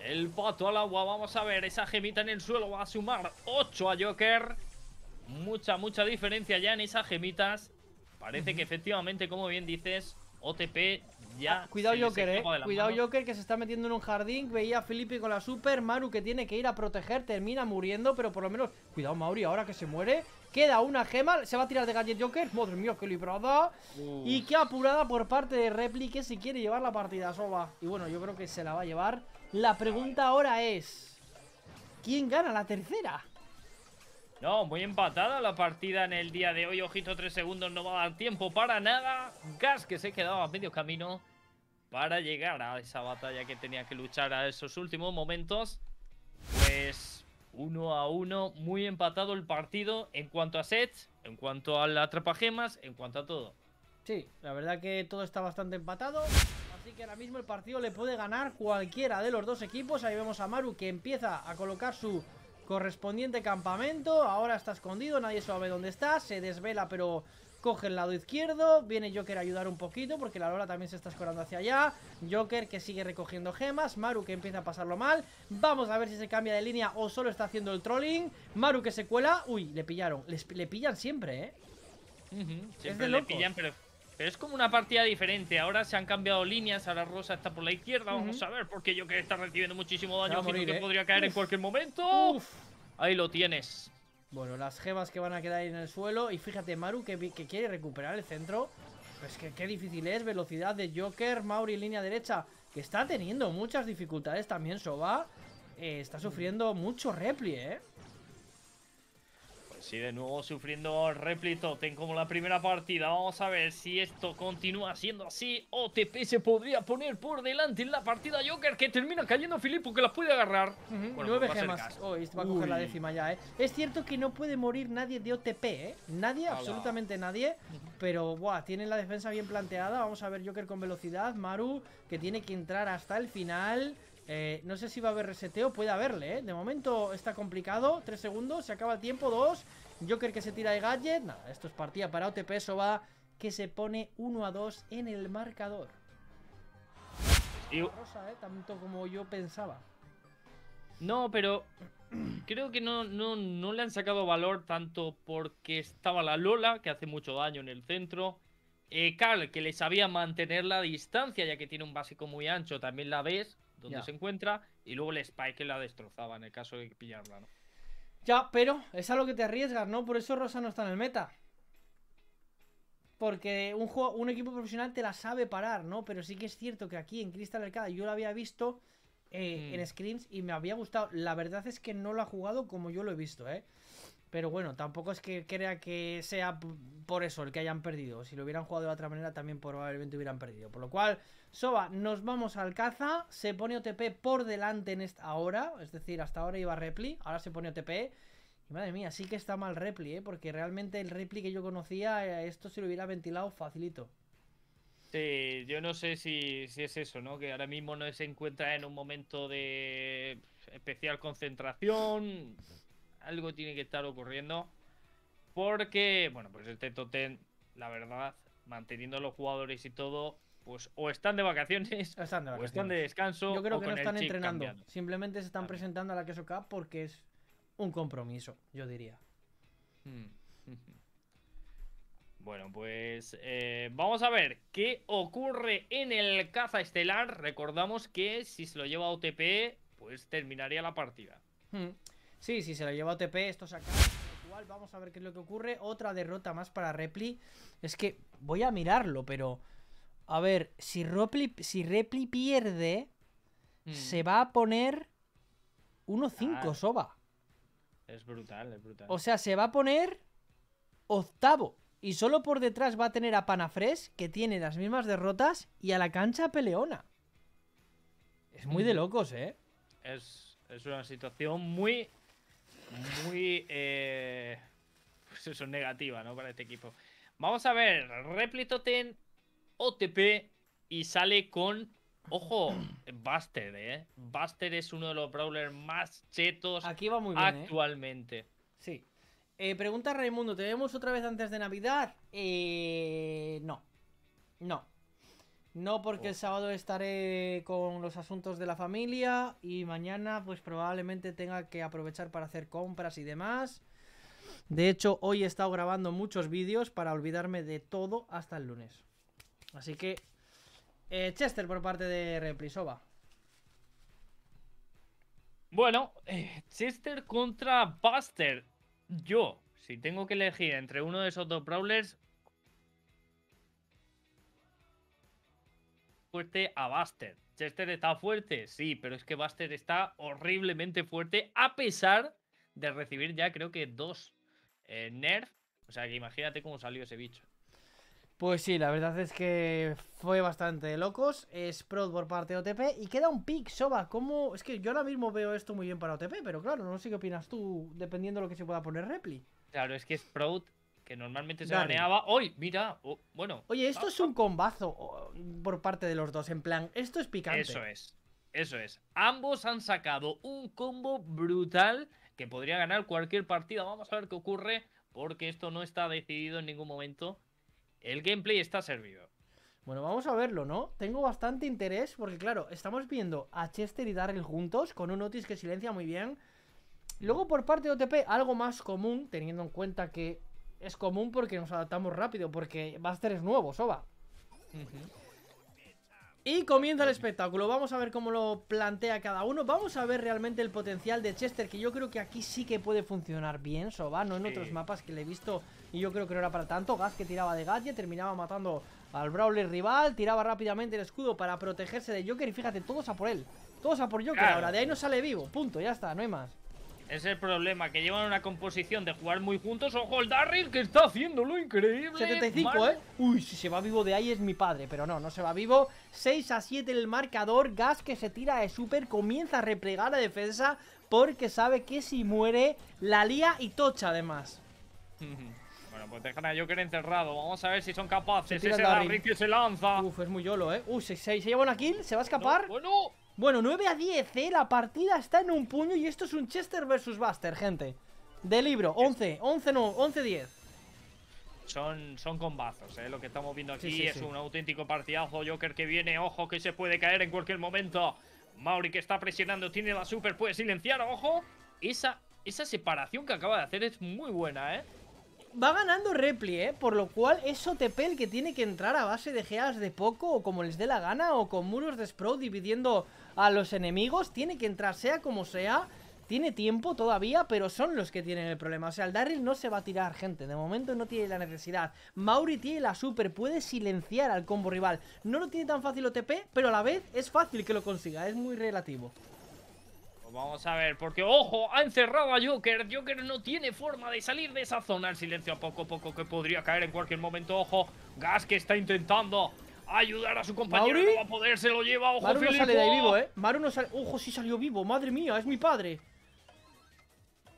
el pato al agua. Vamos a ver, esa gemita en el suelo va a sumar 8 a Joker. Mucha, mucha diferencia ya en esas gemitas. Parece que efectivamente, como bien dices, OTP Ah, cuidado, Joker, eh. Cuidado, Joker, que se está metiendo en un jardín. Veía a Felipe con la super. Maru que tiene que ir a proteger. Termina muriendo, pero por lo menos. Cuidado, Mauri, ahora que se muere. Queda una gema. Se va a tirar de gadget Joker. Madre mía, qué librada. Y qué apurada por parte de Repli que quiere llevar la partida, Soba. Y bueno, yo creo que se la va a llevar. La pregunta ahora es: ¿Quién gana la tercera? No, muy empatada la partida en el día de hoy. Ojito, tres segundos, no va a dar tiempo para nada. Gas que se quedaba a medio camino para llegar a esa batalla que tenía que luchar a esos últimos momentos. Pues uno a uno, muy empatado el partido en cuanto a sets, en cuanto a la gemas, en cuanto a todo. Sí, la verdad que todo está bastante empatado. Así que ahora mismo el partido le puede ganar cualquiera de los dos equipos. Ahí vemos a Maru que empieza a colocar su correspondiente campamento. Ahora está escondido, nadie sabe dónde está. Se desvela, pero coge el lado izquierdo. Viene Joker a ayudar un poquito porque la Lola también se está escorando hacia allá. Joker que sigue recogiendo gemas. Maru que empieza a pasarlo mal. Vamos a ver si se cambia de línea o solo está haciendo el trolling. Maru que se cuela. Uy, le pillaron. le pillan siempre, ¿eh? Siempre le pillan, pero pero es como una partida diferente. Ahora se han cambiado líneas. Ahora Rosa está por la izquierda. Vamos a ver, porque yo que está recibiendo muchísimo daño. y que ¿eh? podría caer en cualquier momento. Ahí lo tienes. Bueno, las gemas que van a quedar ahí en el suelo. Y fíjate, Maru que, que quiere recuperar el centro. Pues que qué difícil es. Velocidad de Joker, Mauri, línea derecha. Que está teniendo muchas dificultades también, Soba. Eh, está sufriendo mucho replie, ¿eh? Sí, de nuevo sufriendo el Ten como la primera partida. Vamos a ver si esto continúa siendo así. OTP se podría poner por delante en la partida Joker que termina cayendo Filippo que las puede agarrar. Nueve pues gemas. va a coger la décima ya, ¿eh? Es cierto que no puede morir nadie de OTP, ¿eh? Nadie, absolutamente nadie. Pero, buah, tienen la defensa bien planteada. Vamos a ver Joker con velocidad. Maru que tiene que entrar hasta el final. Eh, no sé si va a haber reseteo, puede haberle, ¿eh? De momento está complicado, Tres segundos, se acaba el tiempo, 2 Joker que se tira de gadget, nada, esto es partida para OTP va Que se pone 1 a 2 en el marcador ¿eh? Tanto como yo pensaba No, pero creo que no, no, no le han sacado valor tanto porque estaba la Lola, que hace mucho daño en el centro eh, Carl, que le sabía mantener la distancia, ya que tiene un básico muy ancho, también la ves donde se encuentra y luego el Spike que la destrozaba en el caso de pillarla, Ya, pero es algo que te arriesgas, ¿no? Por eso Rosa no está en el meta. Porque un, juego, un equipo profesional te la sabe parar, ¿no? Pero sí que es cierto que aquí en Crystal Arcade yo la había visto eh, en mm. Screams y me había gustado. La verdad es que no lo ha jugado como yo lo he visto, ¿eh? Pero bueno, tampoco es que crea que sea por eso el que hayan perdido. Si lo hubieran jugado de otra manera, también probablemente hubieran perdido. Por lo cual, Soba, nos vamos al caza. Se pone OTP por delante en esta hora. Es decir, hasta ahora iba Repli, ahora se pone OTP. Y madre mía, sí que está mal Repli, ¿eh? porque realmente el Repli que yo conocía, eh, esto se lo hubiera ventilado facilito. Sí, yo no sé si, si es eso, ¿no? Que ahora mismo no se encuentra en un momento de especial concentración algo tiene que estar ocurriendo. Porque, bueno, pues este Totem, la verdad, manteniendo a los jugadores y todo, pues o están de vacaciones, están de o están de descanso. Yo creo que no están entrenando. Simplemente se están presentando a la Queso porque es un compromiso, yo diría. Hmm. Bueno, pues eh, vamos a ver qué ocurre en el caza estelar. Recordamos que si se lo lleva a OTP, pues terminaría la partida. Hmm. Sí, sí, se lo lleva OTP, esto se acaba. vamos a ver qué es lo que ocurre. Otra derrota más para Repli. Es que voy a mirarlo, pero... A ver, si Repli, si pierde, mm. se va a poner 1-5 Soba. Es brutal, es brutal. O sea, se va a poner octavo. Y solo por detrás va a tener a Panafres, que tiene las mismas derrotas, y a la cancha Peleona. Es muy de mm. locos, ¿eh? Es, es una situación muy muy eh, pues eso, negativa ¿no? para este equipo. Vamos a ver, Replitoten, OTP y sale con, ojo, Buster, ¿eh? Buster es uno de los brawlers más chetos Aquí ¿eh? actualmente. Sí. Eh, pregunta Raimundo, ¿te vemos otra vez antes de Navidad? Eh, no. No, no, porque el oh. sábado estaré con los asuntos de la familia y mañana pues probablemente tenga que aprovechar para hacer compras y demás. De hecho, hoy he estado grabando muchos vídeos para olvidarme de todo hasta el lunes. Así que, eh, Chester por parte de Reprisova. Bueno, eh, Chester contra Buster. Yo, si tengo que elegir entre uno de esos dos brawlers, fuerte a Buster. Chester está fuerte, sí, pero es que Buster está horriblemente fuerte a pesar de recibir ya creo que dos eh, nerf. O sea que imagínate cómo salió ese bicho. Pues sí, la verdad es que fue bastante locos, es Sprout por parte de OTP y queda un pick, Soba. ¿Cómo? Es que yo ahora mismo veo esto muy bien para OTP, pero claro, no sé qué opinas tú, dependiendo de lo que se pueda poner Repli. Claro, es que es Sprout que normalmente se baneaba. Hoy, mira, bueno. Oye, esto ah, es un combazo ah. por parte de los dos, en plan, esto es picante. Eso es, eso es. Ambos han sacado un combo brutal que podría ganar cualquier partida. Vamos a ver qué ocurre, porque esto no está decidido en ningún momento. El gameplay está servido. Bueno, vamos a verlo, ¿no? Tengo bastante interés porque, claro, estamos viendo a Chester y Darrell juntos con un Otis que silencia muy bien. Luego, por parte de OTP, algo más común, teniendo en cuenta que es común porque nos adaptamos rápido, porque Buster es nuevo, Soba. Y comienza el espectáculo, vamos a ver cómo lo plantea cada uno, vamos a ver realmente el potencial de Chester, que yo creo que aquí sí que puede funcionar bien, Soba, no en otros mapas que le he visto, y yo creo que no era para tanto, Gaz que tiraba de Gadget, terminaba matando al Brawler rival, tiraba rápidamente el escudo para protegerse de Joker, y fíjate, todos a por él, todos a por Joker ahora, de ahí no sale vivo, punto, ya está, no hay más. Es el problema, que llevan una composición de jugar muy juntos. ¡Ojo el Darryl, que está haciéndolo increíble! 75, ¿eh? Uy, si se va vivo de ahí es mi padre, pero no, no se va vivo. 6 a 7 el marcador, Gas que se tira de super, comienza a replegar la defensa porque sabe que si muere la lía y tocha además. Bueno, pues dejan a Joker encerrado. Vamos a ver si son capaces. Ese Darryl que se lanza. Uf, es muy yolo, ¿eh? Uy, 6-6, se lleva una kill, se va a escapar. bueno... Bueno, 9 a 10, ¿eh? La partida está en un puño y esto es un Chester versus Buster, gente. De libro, 11, 11 no, 11 10. Son, son combazos, ¿eh? Lo que estamos viendo aquí es un auténtico partidazo. Joker que viene, ojo, que se puede caer en cualquier momento. Mauri que está presionando, tiene la super, puede silenciar, ojo. Esa, esa separación que acaba de hacer es muy buena, ¿eh? va ganando Repli, ¿eh? Por lo cual es OTP el que tiene que entrar a base de geas de poco o como les dé la gana o con muros de Sprout dividiendo a los enemigos. Tiene que entrar sea como sea. Tiene tiempo todavía, pero son los que tienen el problema. O sea, el Darryl no se va a tirar, gente. De momento no tiene la necesidad. Mauri tiene la super, puede silenciar al combo rival. No lo tiene tan fácil OTP, pero a la vez es fácil que lo consiga. Es muy relativo vamos a ver, porque ¡ojo! Ha encerrado a Joker, Joker no tiene forma de salir de esa zona El silencio a poco a poco que podría caer en cualquier momento, ¡ojo! Gas que está intentando ayudar a su compañero, no va a poder, lo lleva, ¡ojo! Maru no sale de ahí vivo, ¿eh? Maru no sale, ¡ojo! Sí salió vivo, madre mía, es mi padre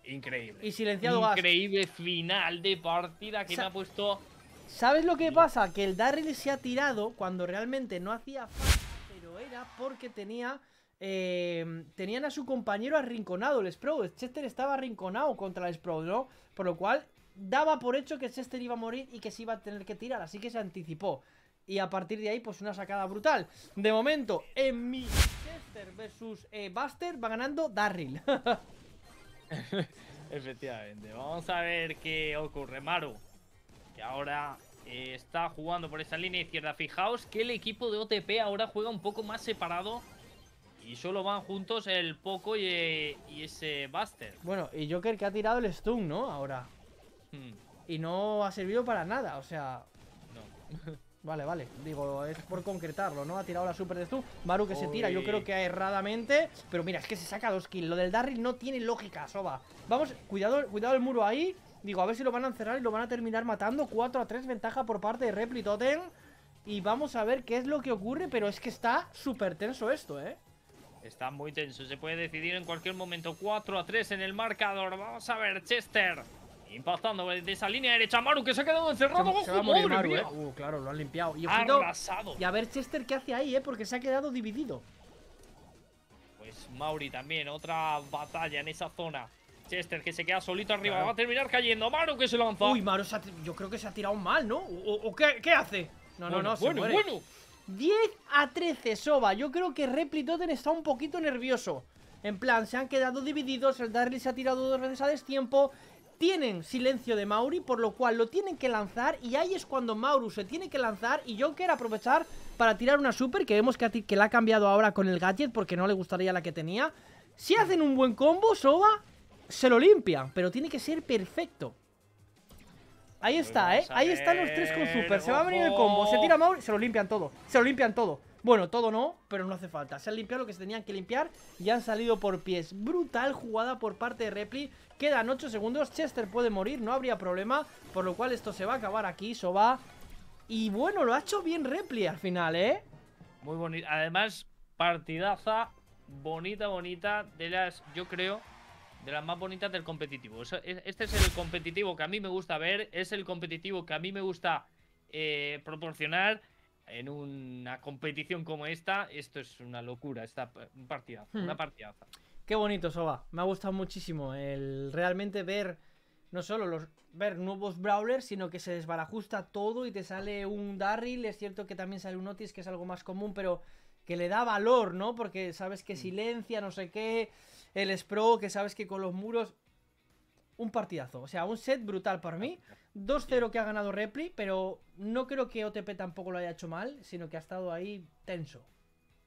Increíble Y silenciado Increíble final de partida que me ha puesto... ¿Sabes lo que pasa? Que el Darryl se ha tirado cuando realmente no hacía falta, pero era porque tenía... Em, tenían a su compañero arrinconado, el Sprout. Chester estaba arrinconado contra el Sprout, ¿no? Por lo cual daba por hecho que Chester iba a morir y que se iba a tener que tirar, así que se anticipó. Y a partir de ahí, pues una sacada brutal. De momento, en mi Chester versus eh, Buster va ganando Darryl. Efectivamente, vamos a ver qué ocurre. Maru, que ahora eh, está jugando por esa línea izquierda. Fijaos que el equipo de OTP ahora juega un poco más separado y solo van juntos el Poco y, ese Buster. Bueno, y Joker que ha tirado el stun, ¿no? Ahora. Hmm. Y no ha servido para nada, o sea... No. Vale, vale. Digo, es por concretarlo, ¿no? Ha tirado la super de stun Maru que se tira, yo creo que erradamente. Pero mira, es que se saca dos kills. Lo del Darryl no tiene lógica, Soba. Vamos, cuidado, cuidado el muro ahí. Digo, a ver si lo van a encerrar y lo van a terminar matando. 4 a 3, ventaja por parte de Repli Totem. Y vamos a ver qué es lo que ocurre, pero es que está súper tenso esto, ¿eh? Está muy tenso, se puede decidir en cualquier momento. 4 a 3 en el marcador. Vamos a ver, Chester. Impactando desde esa línea derecha. Maru que se ha quedado encerrado. Se, va a morir eh. Uh, claro, lo han limpiado. Y, a ver Chester qué hace ahí, eh, porque se ha quedado dividido. Pues Mauri también, otra batalla en esa zona. Chester que se queda solito arriba, va a terminar cayendo. Maru que se lanza. Uy, Maru, yo creo que se ha tirado mal, ¿no? ¿O, qué, hace? No, bueno, no, no, bueno, bueno. 10 a 13, Soba. Yo creo que Replitoten está un poquito nervioso. En plan, se han quedado divididos, el Darly se ha tirado dos veces a destiempo. Tienen silencio de Mauri, por lo cual lo tienen que lanzar y ahí es cuando Mauru se tiene que lanzar y Joker aprovechar para tirar una super que vemos que, que la ha cambiado ahora con el gadget porque no le gustaría la que tenía. Si hacen un buen combo, Soba se lo limpia, pero tiene que ser perfecto. Ahí está, ¿eh? Ahí están los tres con super. Se va a venir el combo. Se tira Mauri, se lo limpian todo. Se lo limpian todo. Bueno, todo no, pero no hace falta. Se han limpiado lo que se tenían que limpiar y han salido por pies. Brutal jugada por parte de Repli. Quedan 8 segundos. Chester puede morir, no habría problema. Por lo cual esto se va a acabar aquí. Soba. Y bueno, lo ha hecho bien Repli al final, ¿eh? Muy bonito. Además, partidaza bonita, bonita. De las, yo creo, de las más bonitas del competitivo. Este es el competitivo que a mí me gusta ver, es el competitivo que a mí me gusta eh, proporcionar en una competición como esta. Esto es una locura, esta partida, una hmm. partidaza. Qué bonito, Soba. Me ha gustado muchísimo el realmente ver no solo los ver nuevos brawlers, sino que se desbarajusta todo y te sale un Darryl. Es cierto que también sale un Otis, que es algo más común, pero que le da valor, ¿no? Porque sabes que hmm. silencia, no sé qué el Spro, que sabes que con los muros un partidazo. O sea, un set brutal para mí. 2-0 que ha ganado Repli, pero no creo que OTP tampoco lo haya hecho mal, sino que ha estado ahí tenso.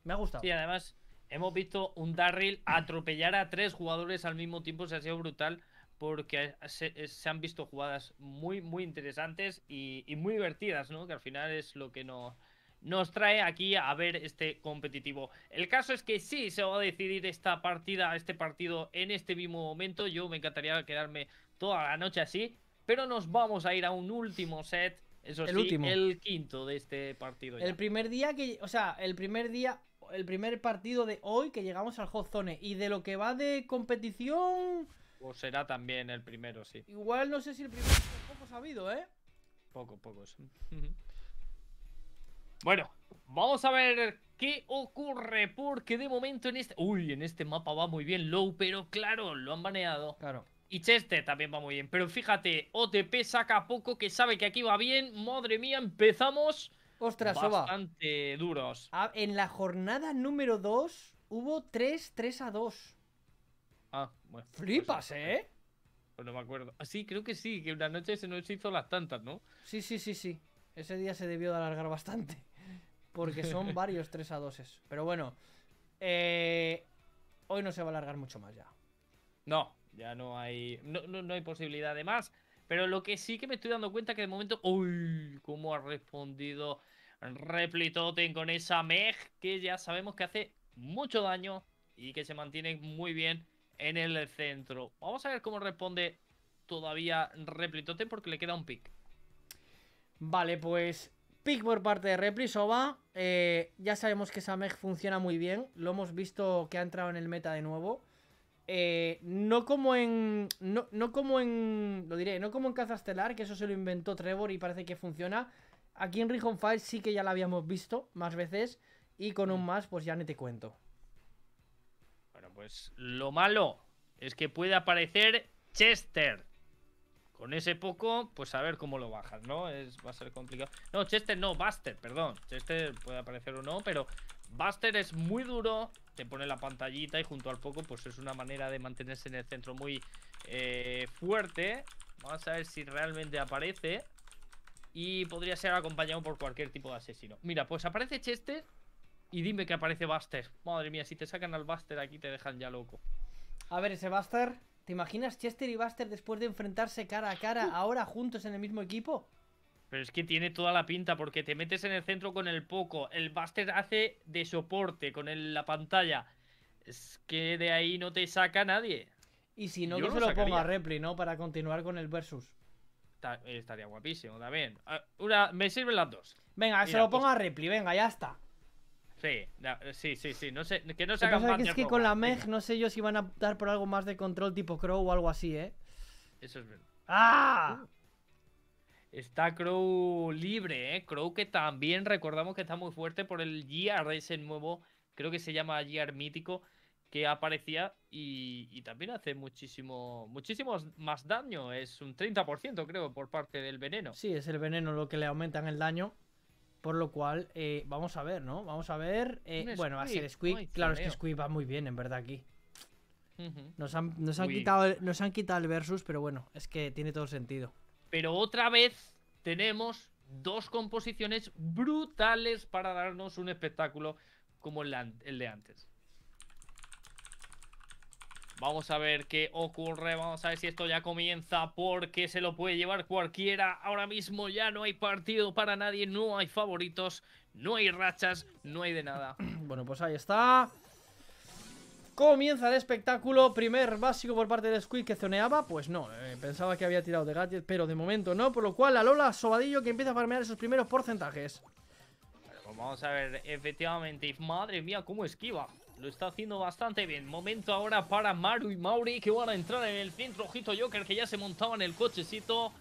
Me ha gustado. Y además hemos visto un Darryl atropellar a tres jugadores al mismo tiempo. Se ha sido brutal porque se, han visto jugadas muy, muy interesantes y, y muy divertidas, ¿no? Que al final es lo que nos nos trae aquí a ver este competitivo. El caso es que sí se va a decidir esta partida, este partido en este mismo momento. Yo me encantaría quedarme toda la noche así, pero nos vamos a ir a un último set. Eso el sí, el quinto de este partido. El primer día que, o sea, el primer día, el primer partido de hoy que llegamos al Hot Zone y de lo que va de competición. O pues será también el primero, sí. Igual no sé si el primero, poco sabido, ¿eh? Poco, pocos. Bueno, vamos a ver qué ocurre, porque de momento en este... Uy, en este mapa va muy bien Low, pero claro, lo han baneado. Claro. Y Chester también va muy bien. Pero fíjate, OTP saca poco, que sabe que aquí va bien. Madre mía, empezamos... Ostras, Bastante duros. Ah, en la jornada número 2 hubo 3, 3 a 2. Ah, bueno. Pues Flipas, ¿eh? Pues no me acuerdo. Ah, sí, creo que sí, que una noche se nos hizo las tantas, ¿no? Sí, sí, sí, sí. Ese día se debió de alargar bastante porque son varios 3 a 2 Pero bueno, eh, hoy no se va a alargar mucho más ya. No, ya no hay, no, no hay posibilidad de más. Pero lo que sí que me estoy dando cuenta que de momento. ¡Uy! ¿Cómo ha respondido Replitoten con esa Meg? Que ya sabemos que hace mucho daño y que se mantiene muy bien en el centro. Vamos a ver cómo responde todavía Replitoten porque le queda un pick. Vale, pues Pick por parte de Reprisova. Eh, ya sabemos que esa Meg funciona muy bien. Lo hemos visto que ha entrado en el meta de nuevo. Eh, no como en. No, como en. Lo diré, no como en Caza Estelar, que eso se lo inventó Trevor y parece que funciona. Aquí en Rijon Fire sí que ya la habíamos visto más veces. Y con un mm. más, pues ya ni te cuento. Bueno, pues lo malo es que puede aparecer Chester. Con ese poco, pues a ver cómo lo bajas, ¿no? va a ser complicado. No, Chester no, Buster, perdón. Chester puede aparecer o no, pero Buster es muy duro. Te pone la pantallita y junto al poco, pues es una manera de mantenerse en el centro muy eh, fuerte. Vamos a ver si realmente aparece. Y podría ser acompañado por cualquier tipo de asesino. Mira, pues aparece Chester y dime que aparece Buster. Madre mía, si te sacan al Buster aquí te dejan ya loco. A ver, ese Buster... ¿Te imaginas Chester y Buster después de enfrentarse cara a cara ahora juntos en el mismo equipo? Pero es que tiene toda la pinta porque te metes en el centro con el poco, el Buster hace de soporte con la pantalla. Es que de ahí no te saca nadie. Y si no, Yo se lo pongo a Repli ¿no? Para continuar con el versus. estaría guapísimo también. Ah, una, me sirven las dos. Venga, se lo pues ponga a venga, ya está. Eh, sí, sí, sí, No sé, que no se Es que con la Meg no sé yo si van a optar por algo más de control tipo Crow o algo así, ¿eh? Eso es verdad. ¡Ah! Está Crow libre, ¿eh? Crow que también recordamos que está muy fuerte por el GR ese nuevo, creo que se llama GR mítico, que aparecía y, también hace muchísimo, muchísimo más daño. Es un 30% creo por parte del veneno. Sí, es el veneno lo que le aumentan el daño. Por lo cual, eh, vamos a ver, ¿no? Vamos a ver. Eh, bueno, va a ser Squeak. claro, es que Squid va muy bien, en verdad, aquí. Nos han, quitado nos han quitado el versus, pero bueno, es que tiene todo sentido. Pero otra vez tenemos dos composiciones brutales para darnos un espectáculo como el de antes. Vamos a ver qué ocurre, vamos a ver si esto ya comienza porque se lo puede llevar cualquiera. Ahora mismo ya no hay partido para nadie, no hay favoritos, no hay rachas, no hay de nada. Bueno, pues ahí está. Comienza el espectáculo, primer básico por parte de Squid que zoneaba, pues no, eh, pensaba que había tirado de gadget, pero de momento no, por lo cual a Lola Sobadillo que empieza a farmear esos primeros porcentajes. vamos a ver, efectivamente, madre mía, cómo esquiva. Lo está haciendo bastante bien. Momento ahora para Maru y Mauri que van a entrar en el centro. Ojito Joker que ya se montaba en el cochecito.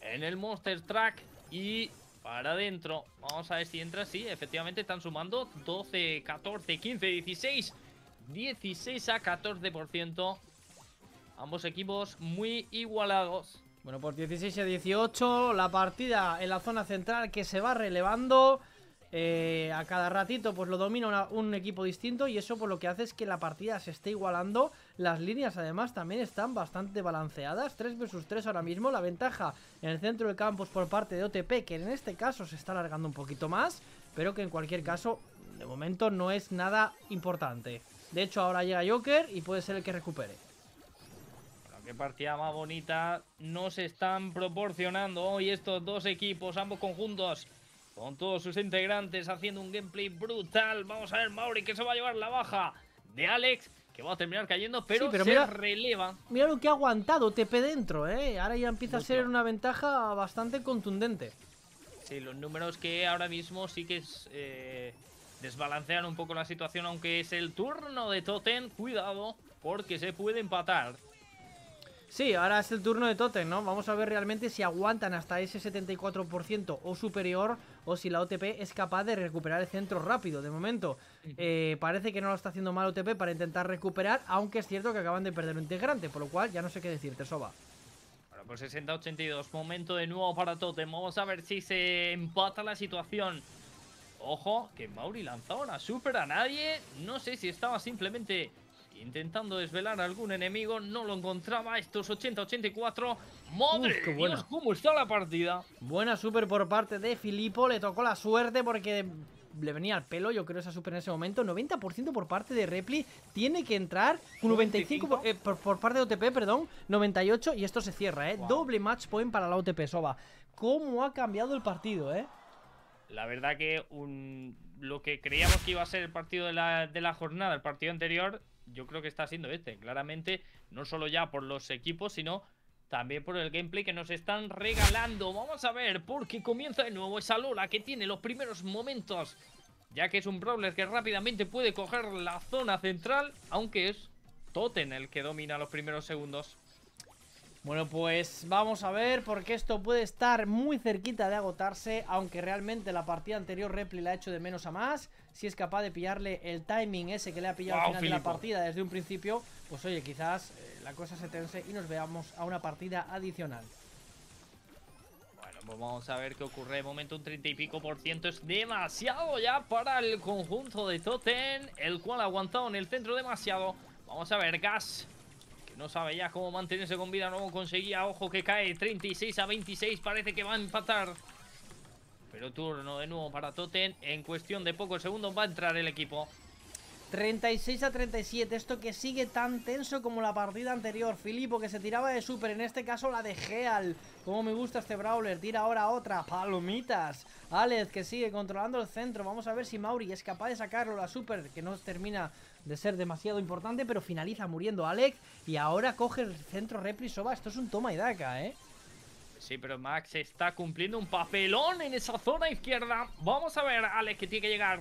En el Monster Track y para adentro. Vamos a ver si entra. Sí, efectivamente están sumando 12, 14, 15, 16. 16 a 14%. Ambos equipos muy igualados. Bueno, por pues 16 a 18 la partida en la zona central que se va relevando. Eh, a cada ratito pues lo domina un equipo distinto y eso por pues, lo que hace es que la partida se esté igualando. Las líneas además también están bastante balanceadas, 3 versus 3 ahora mismo. La ventaja en el centro del campo es por parte de OTP, que en este caso se está alargando un poquito más, pero que en cualquier caso de momento no es nada importante. De hecho ahora llega Joker y puede ser el que recupere. qué partida más bonita. nos están proporcionando hoy estos dos equipos, ambos conjuntos con todos sus integrantes haciendo un gameplay brutal. Vamos a ver, Mauri, que se va a llevar la baja de Alex, que va a terminar cayendo, pero, pero se mira, releva. Mira lo que ha aguantado, TP dentro, ¿eh? Ahora ya empieza a ser una ventaja bastante contundente. Sí, los números que ahora mismo sí que eh, desbalancean un poco la situación, aunque es el turno de Totem. Cuidado, porque se puede empatar. Sí, ahora es el turno de Totem, ¿no? Vamos a ver realmente si aguantan hasta ese 74% o superior o si la OTP es capaz de recuperar el centro rápido. De momento, eh, parece que no lo está haciendo mal OTP para intentar recuperar, aunque es cierto que acaban de perder un integrante, por lo cual ya no sé qué decirte, Soba. Bueno, por pues 60-82, momento de nuevo para Totem. Vamos a ver si se empata la situación. Ojo, que Mauri lanzaba una super a nadie. No sé si estaba simplemente intentando desvelar a algún enemigo. No lo encontraba. Estos 80-84. ¡Madre cómo está la partida! Buena super por parte de Filipo. Le tocó la suerte porque le venía al pelo, yo creo, esa super en ese momento. 90% por parte de Repli. Tiene que entrar. 95 eh, por, parte de OTP, perdón. 98 y esto se cierra, ¿eh? Doble match point para la OTP, Soba. ¿Cómo ha cambiado el partido, eh? La verdad que lo que creíamos que iba a ser el partido de la, de la jornada, el partido anterior, yo creo que está siendo este, claramente, no solo ya por los equipos, sino también por el gameplay que nos están regalando. Vamos a ver, porque comienza de nuevo esa Lola que tiene los primeros momentos, ya que es un Brawler que rápidamente puede coger la zona central, aunque es Toten el que domina los primeros segundos. Bueno, pues vamos a ver porque esto puede estar muy cerquita de agotarse, aunque realmente la partida anterior Repli la ha hecho de menos a más si es capaz de pillarle el timing ese que le ha pillado al final de la partida desde un principio, pues oye, quizás eh, la cosa se tense y nos veamos a una partida adicional. Bueno, pues vamos a ver qué ocurre. De momento un 30 y pico por ciento es demasiado ya para el conjunto de Totten, el cual ha aguantado en el centro demasiado. Vamos a ver, Gas, que no sabe ya cómo mantenerse con vida, no conseguía. Ojo que cae 36 a 26, parece que va a empatar. Pero turno de nuevo para Toten. En cuestión de pocos segundos va a entrar el equipo. 36 a 37, esto que sigue tan tenso como la partida anterior Filipo que se tiraba de super, en este caso la de Geal Como me gusta este Brawler, tira ahora otra, palomitas Alex que sigue controlando el centro, vamos a ver si Mauri es capaz de sacarlo La super que no termina de ser demasiado importante pero finaliza muriendo Alex Y ahora coge el centro Repri Soba, esto es un toma y daca eh Sí, pero Max está cumpliendo un papelón en esa zona izquierda. Vamos a ver, Alex, que tiene que llegar.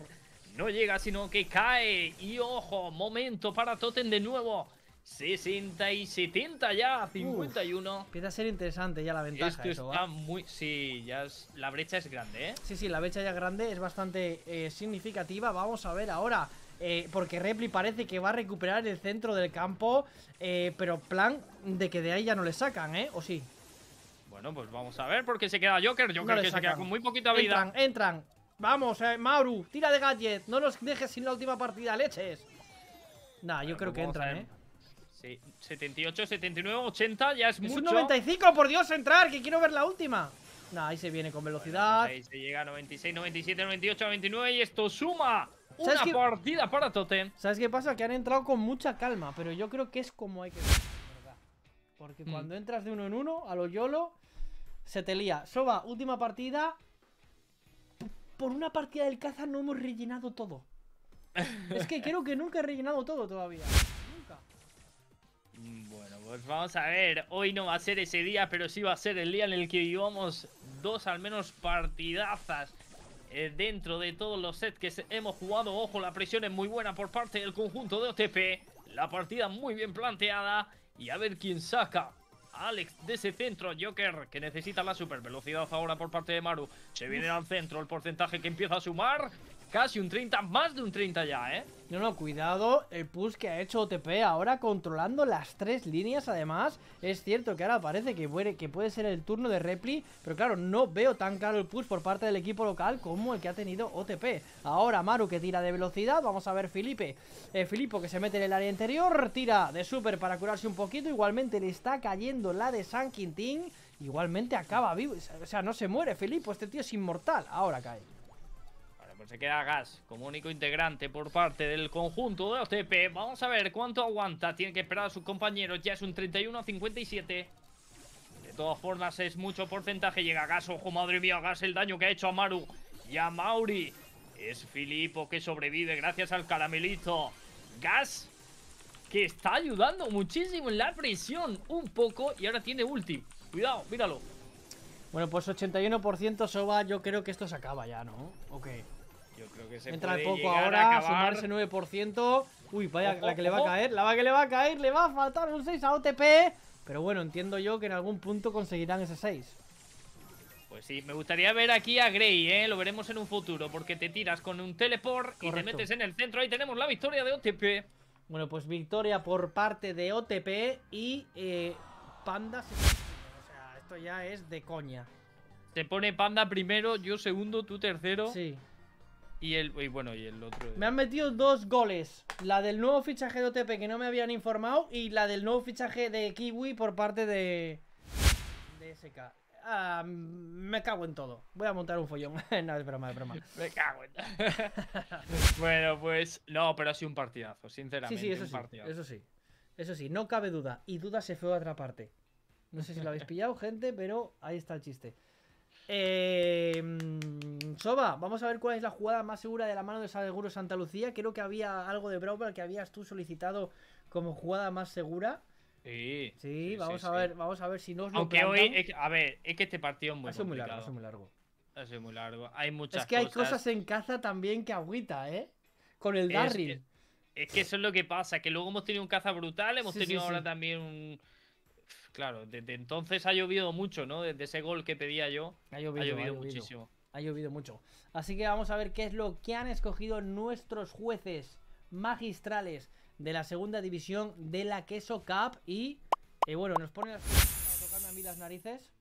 No llega, sino que cae. Y ojo, momento para Totem de nuevo. 60 y 70 ya, 51. empieza a ser interesante ya la ventaja. ¿eh, muy. Sí, ya la brecha es grande, ¿eh? Sí, sí, la brecha ya es grande, es bastante eh, significativa. Vamos a ver ahora. Eh, porque Repli parece que va a recuperar el centro del campo. pero plan de que de ahí ya no le sacan, ¿eh? ¿O sí? Bueno, pues vamos a ver porque se queda Joker. Joker creo que se queda con muy poquita vida. Entran, entran. Vamos, Mauro. Eh, Mauru, tira de gadget. No nos dejes sin la última partida, leches. Nah, yo creo que entran, ¿eh? Sí, 78, 79, 80, ya es, mucho. 95, por Dios, entrar, que quiero ver la última. Nah, ahí se viene con pues velocidad. ahí se llega a 96, 97, 98, 99 y esto suma una partida para Totem. ¿Sabes qué pasa? Que han entrado con mucha calma, pero yo creo que es como hay que... Porque mm. cuando entras de uno en uno, a lo YOLO, se te lía. Soba, última partida. Por una partida del caza no hemos rellenado todo. es que creo que nunca he rellenado todo todavía. Nunca. Bueno, pues vamos a ver. Hoy no va a ser ese día, pero sí va a ser el día en el que llevamos dos al menos partidazas. Eh, dentro de todos los sets que hemos jugado, ojo, la presión es muy buena por parte del conjunto de OTP. La partida muy bien planteada. Y a ver quién saca Alex de ese centro, Joker, que necesita la super velocidad ahora por parte de Maru. Se viene al centro, el porcentaje que empieza a sumar. Casi un 30, más de un 30 ya, ¿eh? No, no, cuidado el push que ha hecho OTP ahora controlando las tres líneas además. Es cierto que ahora parece que puede, que puede ser el turno de Repli, pero claro, no veo tan claro el push por parte del equipo local como el que ha tenido OTP. Ahora Maru que tira de velocidad, vamos a ver Felipe. Eh, que se mete en el área interior, tira de super para curarse un poquito, igualmente le está cayendo la de San Quintín. Igualmente acaba vivo, o sea, no se muere Filipo, este tío es inmortal. Ahora cae. Pues se queda Gas como único integrante por parte del conjunto de OTP. Vamos a ver cuánto aguanta. Tiene que esperar a sus compañeros. Ya es un 31 57. De todas formas, es mucho porcentaje. Llega Gas. Ojo, madre mía, Gas el daño que ha hecho a Maru y a Mauri. Es Filipo que sobrevive gracias al caramelito. Gas que está ayudando muchísimo en la presión un poco y ahora tiene ulti. Cuidado, míralo. Bueno, pues 81% Soba, yo creo que esto se acaba ya, ¿no? Ok. Yo creo que se Entra poco ahora, a ese 9%. Uy, vaya, la que le va a caer, la va que le va a caer, le va a faltar un 6 a OTP. Pero bueno, entiendo yo que en algún punto conseguirán ese 6. Pues sí, me gustaría ver aquí a Grey, ¿eh? Lo veremos en un futuro, porque te tiras con un teleport y te metes en el centro. Ahí tenemos la victoria de OTP. Bueno, pues victoria por parte de OTP y eh, Panda... O sea, esto ya es de coña. Te pone Panda primero, yo segundo, tú tercero. Sí. Y, el, bueno, y el otro. Me han metido dos goles. La del nuevo fichaje de OTP que no me habían informado y la del nuevo fichaje de Kiwi por parte de. de SK. Ah, me cago en todo. Voy a montar un follón. no, es broma, es broma. me cago en Bueno, pues. No, pero ha sido un partidazo, sinceramente. Sí, sí, eso sí. Eso sí. Eso sí, no cabe duda. Y duda se fue a otra parte. No sé si lo habéis pillado, gente, pero ahí está el chiste. Eh, em, Soba, vamos a ver cuál es la jugada más segura de la mano de Sadeguro Santa Lucía. Creo que había algo de Brawl que habías tú solicitado como jugada más segura. Sí, sí, vamos a ver, vamos a ver si nos Aunque hoy, a ver, es que este partido es muy, ha muy largo, muy largo. muy largo. Hay muchas Es que hay cosas en caza también que agüita, ¿eh? Con el Darryl. es, que eso es lo que pasa, que luego hemos tenido un caza brutal, hemos tenido ahora también un Claro, desde entonces ha llovido mucho, ¿no? Desde ese gol que pedía yo. Ha llovido, muchísimo. Ha llovido mucho. Así que vamos a ver qué es lo que han escogido nuestros jueces magistrales de la segunda división de la Queso Cup. Y, eh, bueno, nos ponen a tocarme a mí las narices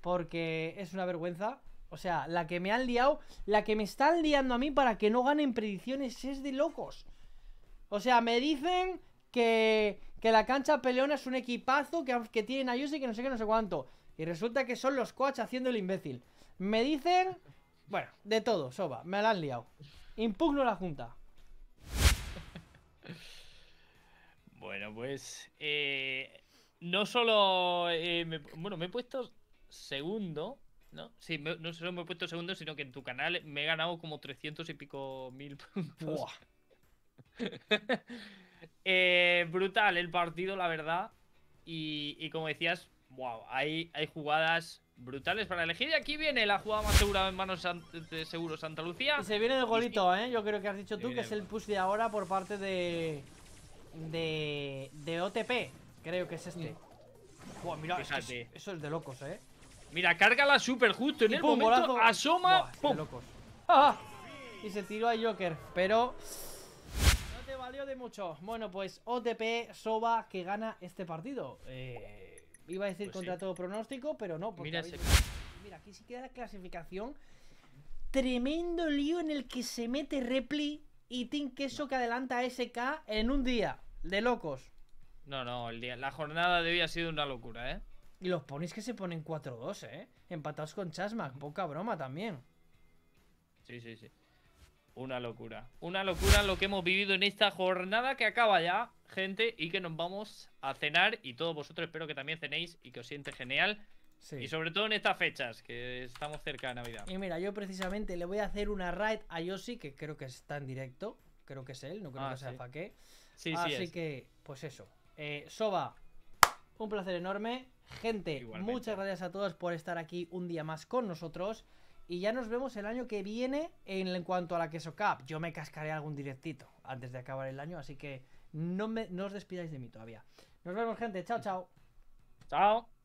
porque es una vergüenza. O sea, la que me han liado, la que me están liando a mí para que no ganen predicciones es de locos. O sea, me dicen que que la cancha peleona es un equipazo que, que tienen a y que no sé qué, no sé cuánto. Y resulta que son los coach haciendo el imbécil. Me dicen, bueno, de todo, soba, me la han liado. Impugno la junta. Bueno, pues eh, no solo eh, bueno me he puesto segundo, ¿no? Sí, no solo me he puesto segundo, sino que en tu canal me he ganado como 300 y pico mil puntos. Eh, brutal el partido, la verdad. Y, como decías, wow, hay, jugadas brutales para elegir. Y aquí viene la jugada más segura en manos de Seguro Santa Lucía. se viene el golito, ¿eh? Yo creo que has dicho tú que es el push de ahora por parte de... De... OTP, creo que es este. es eso es de locos, ¿eh? Mira, carga la super justo en el momento, asoma, locos. Y se tiró a Joker, pero valió de mucho. Bueno, pues OTP Soba que gana este partido. Eh, iba a decir pues contra todo pronóstico, pero no. Mira, aquí sí queda la clasificación. Tremendo lío en el que se mete Repli y Team Queso que adelanta a SK en un día. De locos. No, no, el día, la jornada debía ha sido una locura, ¿eh? Y los ponis que se ponen 4-2, ¿eh? Empatados con Chasmac, poca broma también. Sí, sí, sí. Una locura. Una locura lo que hemos vivido en esta jornada que acaba ya, gente, y que nos vamos a cenar. Y todos vosotros espero que también cenéis y que os siente genial. Y sobre todo en estas fechas, que estamos cerca de Navidad. Y mira, yo precisamente le voy a hacer una raid a Yoshi, que creo que está en directo. Creo que es él, no creo ah, que sea para Así que, pues eso. Eh, Soba, un placer enorme. Gente, muchas gracias a todos por estar aquí un día más con nosotros. Y ya nos vemos el año que viene en cuanto a la Queso Cup. Yo me cascaré algún directito antes de acabar el año, así que no, me, no os despidáis de mí todavía. Nos vemos, gente. Chao, chao. Chao.